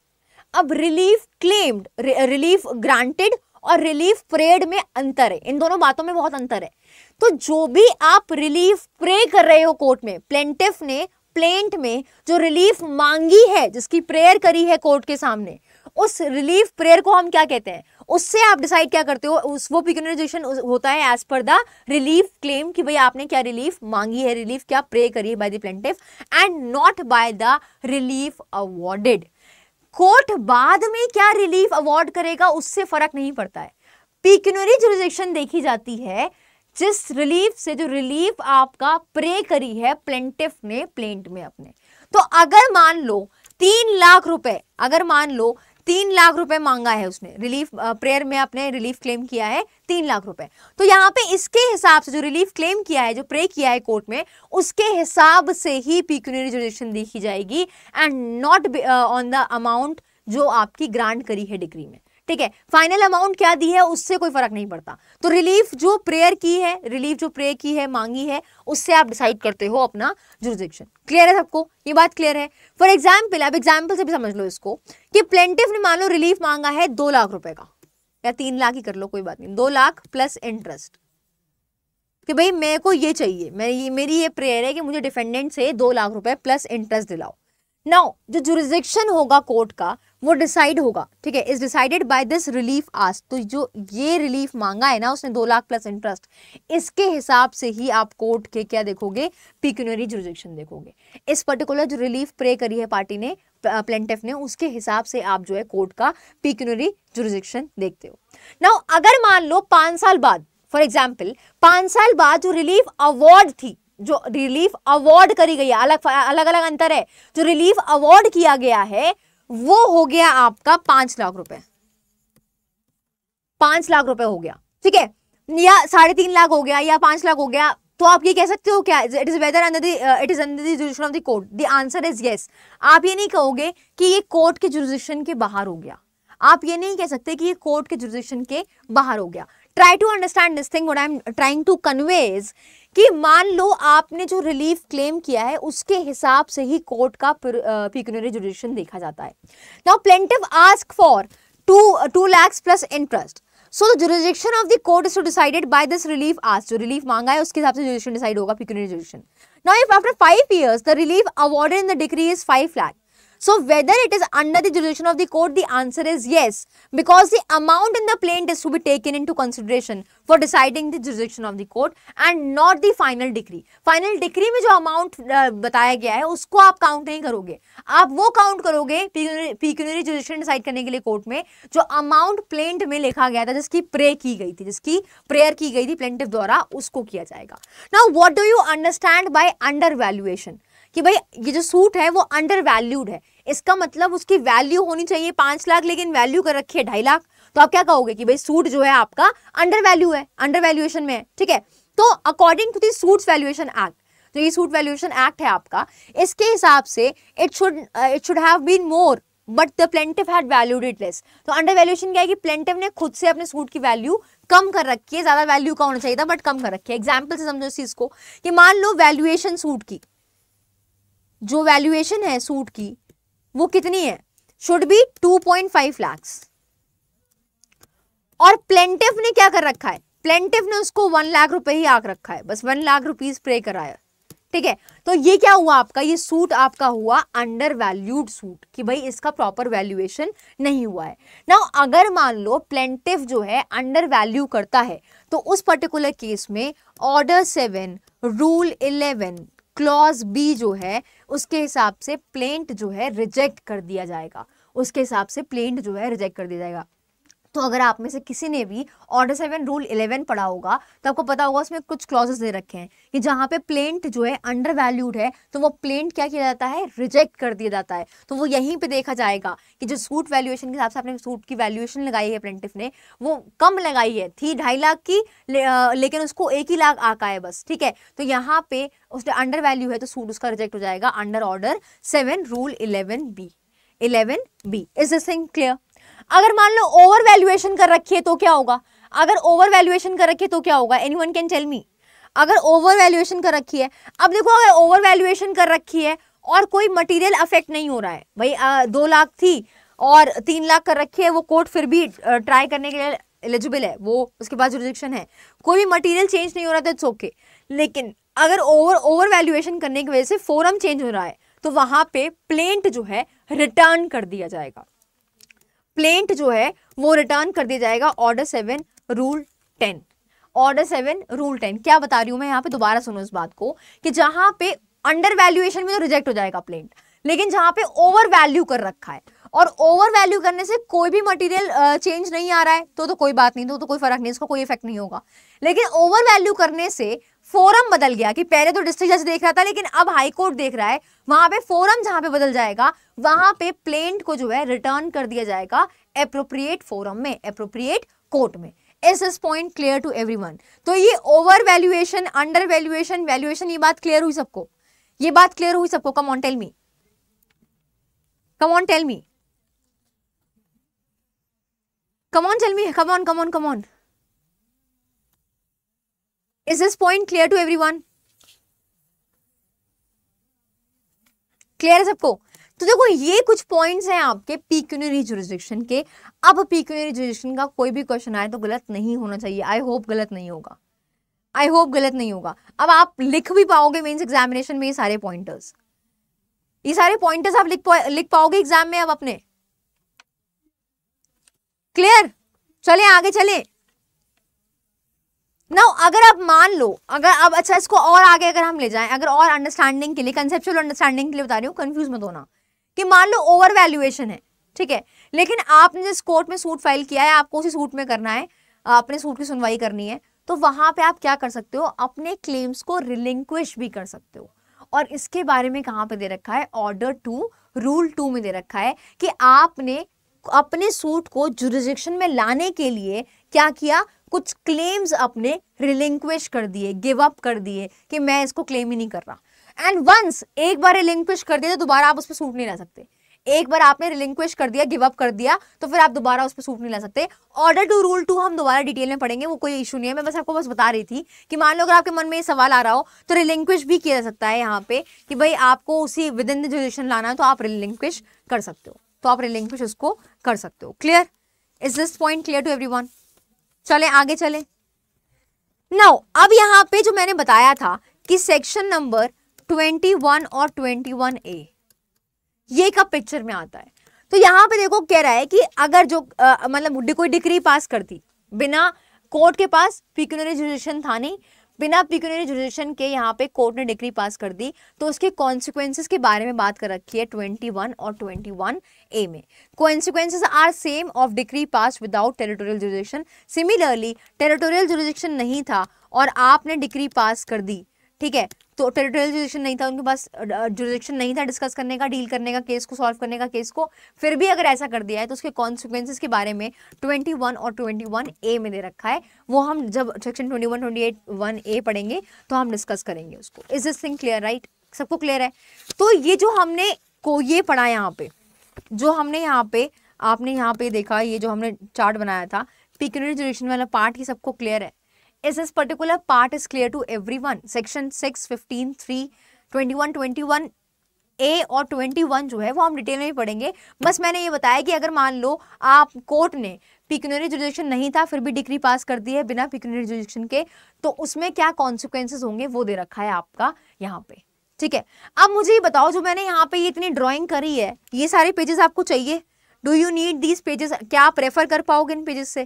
अब रिलीफ क्लेम्ड रिलीफ ग्रांटेड और रिलीफ प्रेड में अंतर है इन दोनों बातों में बहुत अंतर है तो जो भी आप रिलीफ प्रे कर रहे हो कोर्ट में प्लेंटिफ ने प्लेंट में जो रिलीफ मांगी है जिसकी प्रेयर करी है कोर्ट के सामने उस रिलीफ प्रेयर को हम क्या कहते हैं उससे आप डिसाइड क्या करते हो उस वो पिक्यूनाइजेशन होता है as per the relief claim कि भाई आपने क्या रिलीफ मांगी है रिलीफ क्या प्रे करी है by the plaintiff and not by the relief awarded court बाद में क्या रिलीफ अवॉर्ड करेगा उससे फर्क नहीं पड़ता है पिक्यूनरी जुरिजेक्शन देखी जाती है जिस रिलीफ से जो रिलीफ आपका प्रे करी है प्लेंटिफ ने प्लेंट में अपने तो अगर मान लो तीन लाख रुपए अगर मान लो तीन लाख रुपए मांगा है उसने रिलीफ प्रेयर में अपने रिलीफ क्लेम किया है तीन लाख रुपए तो यहाँ पे इसके हिसाब से जो रिलीफ क्लेम किया है जो प्रे किया है कोर्ट में उसके हिसाब से ही पीक्यूनरी जोडिशन देखी जाएगी and not on the amount जो आपकी ग्रांट करी है डिग्री में ठीक है फाइनल अमाउंट क्या दी है उससे कोई फर्क नहीं पड़ता तो रिलीफ जो प्रेयर की है रिलीफ जो प्रेयर की है मांगी है उससे आप डिसाइड करते हो अपना जुरुजिक्शन क्लियर है सबको ये बात क्लियर है फॉर एग्जाम्पल आप एग्जाम्पल से भी समझ लो इसको कि प्लेंटिव ने मान लो रिलीफ मांगा है दो लाख रुपए का या तीन लाख ही कर लो कोई बात नहीं दो लाख प्लस इंटरेस्ट कि भाई मेरे को ये चाहिए मैं ये मेरी ये प्रेयर है कि मुझे डिफेंडेंट से दो लाख रुपए प्लस इंटरेस्ट दिलाओ नाउ जो जुरिस्डिक्शन होगा कोर्ट का वो डिसाइड होगा ठीक है is decided by this relief आज तो जो ये रिलीफ मांगा है ना उसने दो लाख प्लस इंटरेस्ट इसके हिसाब से ही आप कोर्ट के क्या देखोगे पिक्यूनरी जुरिस्डिक्शन देखोगे इस पर्टिकुलर जो रिलीफ प्रे करी है पार्टी ने प्लेंटिफ ने उसके हिसाब से आप जो है कोर्ट का पिक्यूनरी जुरिस्डिक्शन देखते हो नाउ अगर मान लो पांच साल बाद फॉर एग्जाम्पल पांच साल बाद जो रिलीफ अवार्ड थी जो रिलीफ अवार्ड करी गई है अलग अलग अलग अंतर है जो रिलीफ अवार्ड किया गया है वो हो गया आपका पांच लाख रुपए पांच लाख रुपए हो गया ठीक है या साढ़े तीन लाख हो गया या पांच लाख हो गया तो आप ये कह सकते हो क्या it is whether under it is under the jurisdiction of the court the answer is yes आप ये नहीं कहोगे कि ये कोर्ट के जुडिशन के बाहर हो गया आप ये नहीं कह सकते कि ये कोर्ट के जुडिशन के बाहर हो गया try to understand this thing what I am trying to convey कि मान लो आपने जो रिलीफ क्लेम किया है उसके हिसाब से ही कोर्ट का पिकनरी जुडिशन देखा जाता है now plaintiff ask for two two lakhs plus interest so the jurisdiction of the court is to decided by this relief आज जो रिलीफ मांगा है उसके हिसाब से जुडिशन डिसाइड होगा pecuniary jurisdiction now if after five years the relief awarded in the decree is five lakh So whether it is under the jurisdiction of the court, the answer is yes because the amount in the plaint is to be taken into consideration for deciding the jurisdiction of the court and not the final decree. Final decree में जो amount uh, बताया गया है उसको आप count नहीं करोगे आप वो count करोगे pecuniary jurisdiction decide करने के लिए court में जो amount plaint में लिखा गया था जिसकी pray की गई थी जिसकी prayer की गई थी plaintiff द्वारा उसको किया जाएगा Now what do you understand by undervaluation कि भाई ये जो सूट है वो अंडर वैल्यूड है इसका मतलब उसकी वैल्यू होनी चाहिए पांच लाख लेकिन वैल्यू कर रखी है ढाई लाख तो आप क्या कहोगे कि भाई सूट जो है आपका अंडर वैल्यू है अंडर वैल्यूएशन में है ठीक है तो according to the suit valuation act जो ये सूट वैल्यूएशन एक्ट है आपका इसके हिसाब से it should it should have been more but the plaintiff had valued it less तो अंडर वैल्यूएशन क्या है कि प्लेंटिव ने खुद से अपने सूट की वैल्यू कम कर रखी है ज्यादा वैल्यू का होना चाहिए था बट कम कर रखी है एग्जाम्पल से समझो इस चीज को कि मान लो वैल्यूएशन सूट की जो वैल्यूएशन है सूट की वो कितनी है शुड बी 2.5 लैक्स और प्लेंटिव ने क्या कर रखा है प्लेंटिव ने उसको वन लाख रुपए ही आग रखा है बस वन लाख रुपीज प्रे कराया ठीक है तो ये क्या हुआ आपका ये सूट आपका हुआ अंडर वैल्यूड सूट कि भाई इसका प्रॉपर वैल्यूएशन नहीं हुआ है ना अगर मान लो प्लेंटिव जो है अंडर वैल्यू करता है तो उस पर्टिकुलर केस में order seven rule eleven clause B जो है उसके हिसाब से प्लेंट जो है रिजेक्ट कर दिया जाएगा उसके हिसाब से प्लेंट जो है रिजेक्ट कर दिया जाएगा तो अगर आप में से किसी ने भी ऑर्डर सेवन रूल इलेवन पढ़ा होगा तो आपको पता होगा उसमें कुछ क्लॉजेस दे रखे हैं कि जहाँ पे प्लेंट जो है अंडर वैल्यूड है तो वो प्लेंट क्या किया जाता है रिजेक्ट कर दिया जाता है तो वो यहीं पे देखा जाएगा कि जो सूट वैल्यूएशन के हिसाब से आपने सूट की वैल्यूएशन लगाई है प्लेंटिफ ने वो कम लगाई है थी ढाई लाख की ले, आ, लेकिन उसको एक ही लाख आका है बस ठीक है तो यहाँ पे उसने अंडर वैल्यू है तो सूट उसका रिजेक्ट हो जाएगा under order seven rule eleven B eleven B is this thing clear अगर मान लो ओवर वैल्यूएशन कर रखी है तो क्या होगा अगर ओवर वैल्यूएशन कर रखी है तो क्या होगा anyone can tell me अगर ओवर वैल्यूएशन कर रखी है अब देखो अगर ओवर वैल्यूएशन कर रखी है और कोई मटेरियल अफेक्ट नहीं हो रहा है भाई आ, दो लाख थी और तीन लाख कर रखी है वो कोर्ट फिर भी ट्राई करने के लिए एलिजिबल है वो उसके पास रिजेक्शन है कोई भी मटेरियल चेंज नहीं हो रहा था इट्स ओके लेकिन अगर ओवर ओवर वैल्यूएशन करने की वजह से फोरम चेंज हो रहा है तो वहाँ पे प्लेंट जो है रिटर्न कर दिया जाएगा कंप्लेंट जो है वो रिटर्न कर दिया जाएगा order seven rule ten order seven rule ten क्या बता रही हूं मैं यहाँ पे दोबारा सुनो इस बात को कि जहां पे अंडर वैल्यूएशन में तो रिजेक्ट हो जाएगा प्लेंट लेकिन जहां पे ओवर वैल्यू कर रखा है और ओवर वैल्यू करने से कोई भी मटेरियल चेंज नहीं आ रहा है तो तो कोई बात नहीं तो, तो कोई फर्क नहीं इसका कोई इफेक्ट नहीं होगा लेकिन ओवर वैल्यू करने से फोरम बदल गया कि पहले तो डिस्ट्रिक्ट जज देख रहा था लेकिन अब हाई कोर्ट देख रहा है वहां पे फोरम जहां पे बदल जाएगा वहां पे प्लेंट को जो है रिटर्न कर दिया जाएगा अप्रोप्रिएट फोरम में अप्रोप्रिएट कोर्ट में इस is point clear to every तो ये over valuation under valuation valuation ये बात क्लियर हुई सबको ये बात क्लियर हुई सबको come on tell me come on tell me come on tell me come on come on come on is this point clear to every everyone clear है सबको तो देखो ये कुछ पॉइंट्स हैं आपके पीक्यूनरी जुरिस्डिक्शन के अब पीक्यूनरी जुरिस्डिक्शन का कोई भी क्वेश्चन आए तो गलत नहीं होना चाहिए आई होप गलत नहीं होगा आई होप गलत नहीं होगा अब आप लिख भी पाओगे मेन्स एग्जामिनेशन में ये सारे पॉइंटर्स ये सारे पॉइंटर्स आप लिख पा, लिख पाओगे एग्जाम में अब अपने क्लियर चले आगे चले नाउ अगर आप मान लो अगर अब अच्छा इसको और आगे अगर हम ले जाएं अगर और अंडरस्टैंडिंग के लिए कंसेप्चुअल अंडरस्टैंडिंग के लिए बता रही हूँ कंफ्यूज मत होना कि मान लो ओवर वैल्यूएशन है ठीक है लेकिन आपने जिस कोर्ट में सूट फाइल किया है आपको उसी सूट में करना है अपने सूट की सुनवाई करनी है तो वहां पे आप क्या कर सकते हो अपने क्लेम्स को रिलिंक्विश भी कर सकते हो और इसके बारे में कहाँ पे दे रखा है ऑर्डर टू रूल टू में दे रखा है कि आपने अपने सूट को जुरिजिक्शन में लाने के लिए क्या किया कुछ क्लेम्स अपने रिलिंक्विश कर दिए गिव अप कर दिए कि मैं इसको क्लेम ही नहीं कर रहा एंड वंस एक बार रिलिंक्विश कर दिया तो दोबारा आप उस पर सूट नहीं ला सकते एक बार आपने रिलिंक्विश कर दिया गिव अप कर दिया तो फिर आप दोबारा उस पर सूट नहीं ला सकते ऑर्डर टू रूल टू हम दोबारा डिटेल में पढ़ेंगे वो कोई इशू नहीं है मैं बस आपको बस बता रही थी कि मान लो अगर आपके मन में ये सवाल आ रहा हो तो रिलिंक्विश भी किया जा सकता है यहाँ पे कि भाई आपको उसी विद इन द लाना है तो आप रिलिंक्विश कर सकते हो तो आप रिलिंक्विश उसको कर सकते हो clear is this point clear to every चले आगे चले नौ अब यहाँ पे जो मैंने बताया था कि सेक्शन नंबर 21 और 21 ए ये कब पिक्चर में आता है तो यहाँ पे देखो कह रहा है कि अगर जो मतलब कोई डिग्री पास करती बिना कोर्ट के पास पिक्यूनरी जुडिशन था नहीं बिना पिक्यूनरी जुडिशन के यहाँ पे कोर्ट ने डिग्री पास कर दी तो उसके कॉन्सिक्वेंसेज के बारे में बात कर रखी है ट्वेंटी वन और ट्वेंटी वन ए में consequences are same of decree passed without territorial jurisdiction similarly territorial jurisdiction नहीं था और आपने डिग्री पास कर दी ठीक है तो टेरिटोरियल जुडिक्शन नहीं था उनके पास जुडिक्शन नहीं था डिस्कस करने का डील करने का केस को सॉल्व करने का केस को फिर भी अगर ऐसा कर दिया है तो उसके कॉन्सिक्वेंसेज के बारे में 21 और 21 ए में दे रखा है वो हम जब सेक्शन 21 एट वन ए पढ़ेंगे तो हम डिस्कस करेंगे उसको is this thing clear right सबको क्लियर है तो ये जो हमने को ये पढ़ा यहाँ पे जो हमने यहाँ पे आपने यहाँ पे देखा ये जो हमने चार्ट बनाया था पिकनरी जुडिक्शन वाला पार्ट ही सबको क्लियर है is this particular part is clear to everyone section six fifteen three twenty one twenty one A और 21 जो है वो हम डिटेल में ही पढ़ेंगे बस मैंने ये बताया कि अगर मान लो आप कोर्ट ने पिकनरी जुडिक्शन नहीं था फिर भी डिग्री पास कर दी है बिना पिकनरी जुडिक्शन के तो उसमें क्या कॉन्सिक्वेंसेज होंगे वो दे रखा है आपका यहाँ पे ठीक है अब मुझे ये बताओ जो मैंने यहाँ पे ये इतनी ड्राइंग करी है ये सारे पेजेस आपको चाहिए do you need these pages क्या आप रेफर कर पाओगे इन पेजेस से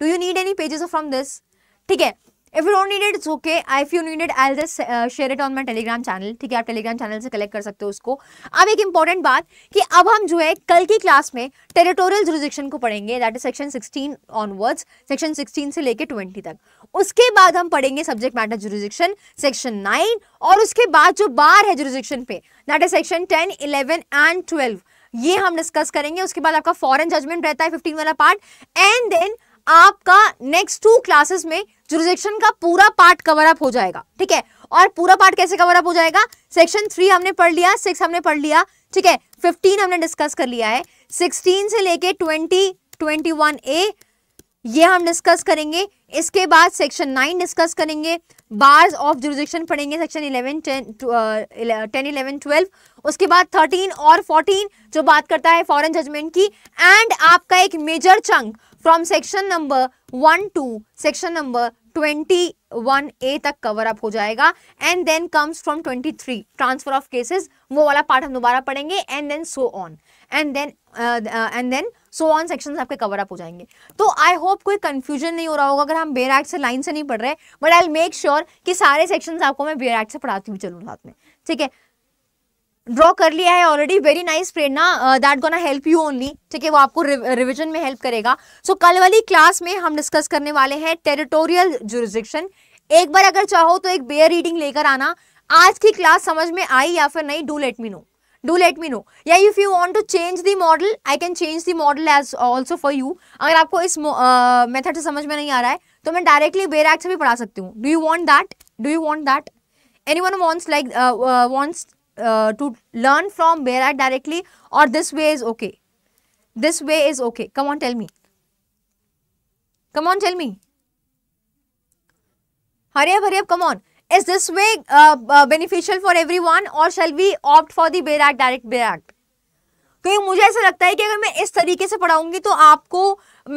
do you need any pages from this ठीक है if you don't need it it's okay if you need it I just share it on my Telegram channel ठीक है आप टेलीग्राम चैनल से कलेक्ट कर सकते हो उसको अब एक इंपॉर्टेंट बात कि अब हम जो है कल की क्लास में टेरिटोरियल जुरिडिक्शन को पढ़ेंगे that is section 16 onwards section 16 से लेके 20 तक उसके बाद हम पढ़ेंगे subject matter jurisdiction section nine और उसके बाद जो बार है जुरिडिक्शन पे that is section ten eleven and twelve ये हम डिस्कस करेंगे उसके बाद आपका फॉरेन जजमेंट रहता है फिफ्टीन वाला पार्ट एंड देन आपका नेक्स्ट टू क्लासेस में जुरिजेक्शन का पूरा पार्ट कवर अप हो जाएगा ठीक है और पूरा पार्ट कैसे कवर अप हो जाएगा सेक्शन थ्री हमने पढ़ लिया सिक्स हमने पढ़ लिया ठीक है फिफ्टीन हमने डिस्कस कर लिया है सिक्सटीन से लेके ट्वेंटी ट्वेंटी वन ए ये हम डिस्कस करेंगे इसके बाद सेक्शन नाइन डिस्कस करेंगे बार्स ऑफ जुरिजेक्शन पढ़ेंगे section eleven ten eleven twelve उसके बाद थर्टीन और फोर्टीन जो बात करता है फॉरेन जजमेंट की एंड आपका एक major chunk from section number one to section number twenty one A तक कवर अप हो जाएगा and then comes from twenty three transfer of cases वो वाला पार्ट हम दोबारा पढ़ेंगे and then so on and then and then so on section आपके कवर अप हो जाएंगे तो आई होप कोई कन्फ्यूजन नहीं हो रहा होगा अगर हम बेयर एक्ट से लाइन से नहीं पढ़ रहे बट आई मेक श्योर कि सारे सेक्शन आपको मैं बेयर एक्ट से पढ़ाती हुई चलूँ साथ में ठीक है ड्रॉ कर लिया है already very nice Prerna that gonna help you only ठीक है वो आपको रिविजन में हेल्प करेगा सो so, कल वाली क्लास में हम डिस्कस करने वाले हैं टेरिटोरियल जुरिस्डिक्शन एक बार अगर चाहो तो एक बेयर रीडिंग लेकर आना आज की क्लास समझ में आई या फिर नहीं do let me know do let me know या if you want to change the model I can change the model as also for you अगर आपको इस मेथड uh, से समझ में नहीं आ रहा है तो मैं डायरेक्टली बेयर एक्ट से भी पढ़ा सकती हूँ do you want that do you want that anyone wants like wants uh, to learn from Bayreuth directly or this way is okay? This way is okay. Come on, tell me. Come on, tell me. Hurry up, hurry up, come on. Is this way uh, uh, beneficial for everyone or shall we opt for the Bayreuth direct Bayreuth? क्योंकि मुझे ऐसा लगता है कि अगर मैं इस तरीके से पढ़ाऊंगी तो आपको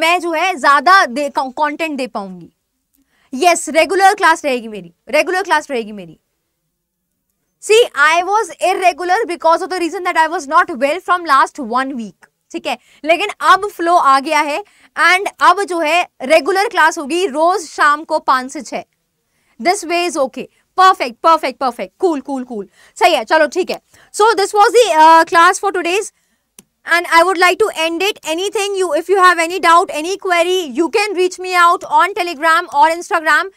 मैं जो है ज़्यादा कंटेंट दे, दे पाऊंगी यस रेगुलर क्लास रहेगी मेरी रेगुलर क्लास रहेगी मेरी see I was irregular because of the reason that I was not well from last one week ठीक है लेकिन अब फ्लो आ गया है एंड अब जो है रेगुलर क्लास होगी रोज शाम को पांच से छह this way is okay perfect perfect perfect cool cool cool सही है चलो ठीक है so this was the class for today's I would like to end it anything you if you have any doubt any query you can reach me out on Telegram और इंस्टाग्राम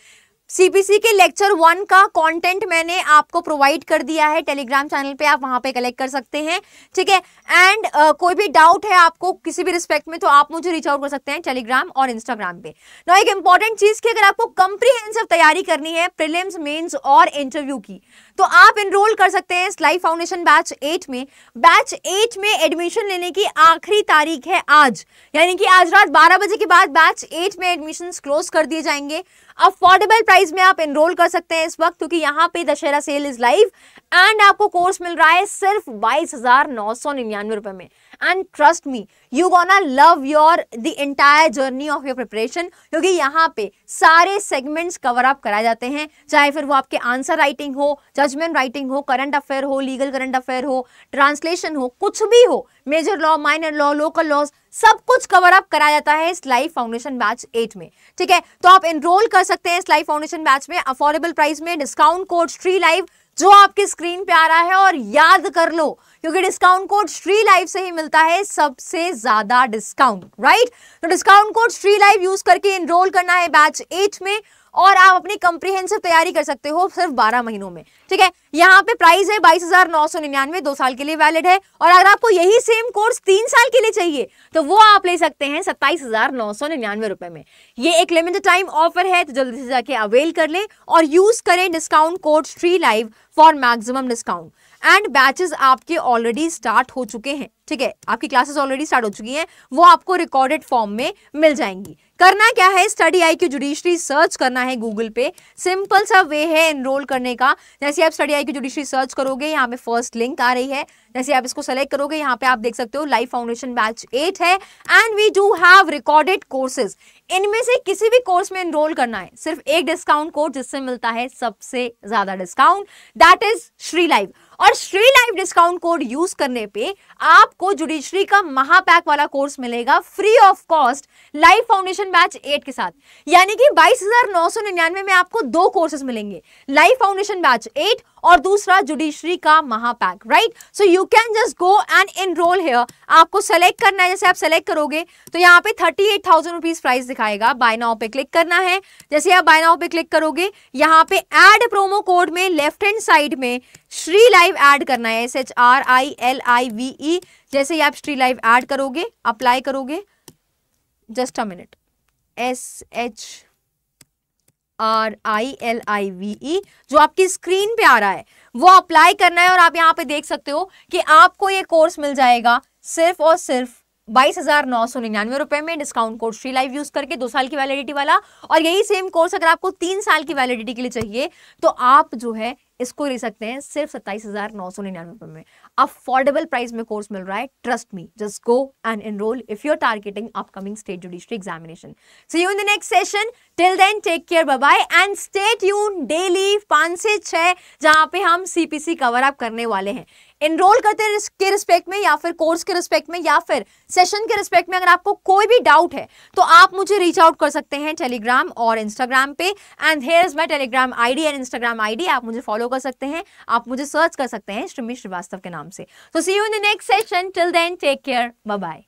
सीपीसी के लेक्चर वन का कंटेंट मैंने आपको प्रोवाइड कर दिया है टेलीग्राम चैनल पे आप वहां पे कलेक्ट कर सकते हैं ठीक है एंड uh, कोई भी डाउट है आपको किसी भी रिस्पेक्ट में तो आप मुझे रीच आउट कर सकते हैं टेलीग्राम और इंस्टाग्राम पे ना एक इंपॉर्टेंट चीज की अगर आपको कंप्रीहेंसिव तैयारी करनी है प्रिलिम्स मेन्स और इंटरव्यू की तो आप इनरोल कर सकते हैं स्लाई फाउंडेशन बैच एट में बैच एट में एडमिशन लेने की आखिरी तारीख है आज यानी कि आज रात बारह बजे के बाद बैच एट में एडमिशन क्लोज कर दिए जाएंगे अफोर्डेबल प्राइस में आप एनरोल कर सकते हैं इस वक्त क्योंकि यहाँ पे Dussehra sale is live and आपको कोर्स मिल रहा है सिर्फ बाईस हजार नौ सौ निन्यानवे रुपए में and trust me you gonna love your the entire journey of your preparation क्योंकि यहाँ पे सारे सेगमेंट्स कवर अप कराए जाते हैं चाहे फिर वो आपके आंसर राइटिंग हो जजमेंट राइटिंग हो करंट अफेयर हो लीगल करंट अफेयर हो ट्रांसलेशन हो कुछ भी हो major law minor law local laws सब कुछ कवर अप कराया जाता है इस लाइफ फाउंडेशन बैच एट में ठीक है तो आप एनरोल कर सकते हैं इस लाइफ फाउंडेशन बैच में अफोर्डेबल प्राइस में डिस्काउंट कोड श्री लाइव जो आपके स्क्रीन पे आ रहा है और याद कर लो क्योंकि डिस्काउंट कोड श्री लाइव से ही मिलता है सबसे ज्यादा डिस्काउंट राइट तो discount code Shri live use करके एनरोल करना है बैच एट में और आप अपनी कंप्रीहेंसिव तैयारी कर सकते हो सिर्फ बारह महीनों में ठीक है यहाँ पे प्राइस है बाईस हजार नौ सौ निन्यानवे दो साल के लिए वैलिड है और अगर आपको यही सेम कोर्स तीन साल के लिए चाहिए तो वो आप ले सकते हैं सत्ताईस हजार नौ सौ निन्यानवे रुपए में ये एक लिमिटेड टाइम ऑफर है तो जल्दी से जाके अवेल कर ले और यूज करें discount code three live for maximum discount and batches आपके ऑलरेडी स्टार्ट हो चुके हैं ठीक है आपकी क्लासेस ऑलरेडी स्टार्ट हो चुकी हैं वो आपको रिकॉर्डेड फॉर्म में मिल जाएंगी करना क्या है study I Q judiciary search करना है गूगल पे सिंपल सा वे है एनरोल करने का जैसे आप study I Q judiciary search करोगे यहाँ पे फर्स्ट लिंक आ रही है जैसे आप इसको सेलेक्ट करोगे यहाँ पे आप देख सकते हो लाइफ फाउंडेशन बैच एट है and we do have recorded courses इनमें से किसी भी कोर्स में एनरोल करना है सिर्फ एक डिस्काउंट कोड जिससे मिलता है सबसे ज्यादा discount that is Shri live और Shri live discount code use करने पे आपको जुडिशरी का महापैक वाला कोर्स मिलेगा free of cost live foundation batch eight के साथ यानी कि बाईस में आपको दो कोर्सेज मिलेंगे लाइव फाउंडेशन बैच एट और दूसरा जुडिशरी का महापैक right so you can just go and enroll here आपको सेलेक्ट करना है जैसे आप सेलेक्ट करोगे तो यहाँ पे thirty eight thousand rupees price दिखाएगा बाय नाउ पे क्लिक करना है जैसे आप बाय नाउ पे क्लिक करोगे यहाँ पे एड प्रोमो कोड में लेफ्ट हैंड साइड में श्री लाइव एड करना है S H R I L I V E जैसे ही आप श्री लाइव एड करोगे अप्लाई करोगे just a minute S H R I L I V E जो आपकी स्क्रीन पे आ रहा है वो अप्लाई करना है और आप यहाँ पे देख सकते हो कि आपको ये कोर्स मिल जाएगा सिर्फ और सिर्फ बाईस हजार नौ सौ निन्यानवे रुपए में discount code Shri live use करके दो साल की वैलिडिटी वाला और यही सेम कोर्स अगर आपको तीन साल की वैलिडिटी के लिए चाहिए तो आप जो है इसको ले सकते हैं सिर्फ सत्ताईस हजार नौ सौ निन्यानवे रुपए में अफोर्डेबल प्राइस में कोर्स मिल रहा है trust me just go and enroll if you are targeting upcoming state judiciary examination so you in the next session till then take care bye and stay tuned daily पांच से छह जहां पे हम सीपीसी कवर अप करने वाले हैं एनरोल करते के रिस्पेक्ट में या फिर कोर्स के रिस्पेक्ट में या फिर सेशन के रिस्पेक्ट में अगर आपको कोई भी डाउट है तो आप मुझे रीच आउट कर सकते हैं टेलीग्राम और इंस्टाग्राम पे and here is my Telegram I D and Instagram I D आप मुझे फॉलो कर सकते हैं आप मुझे सर्च कर सकते हैं श्रीमी श्रीवास्तव के नाम से so see you in the next session till then take care bye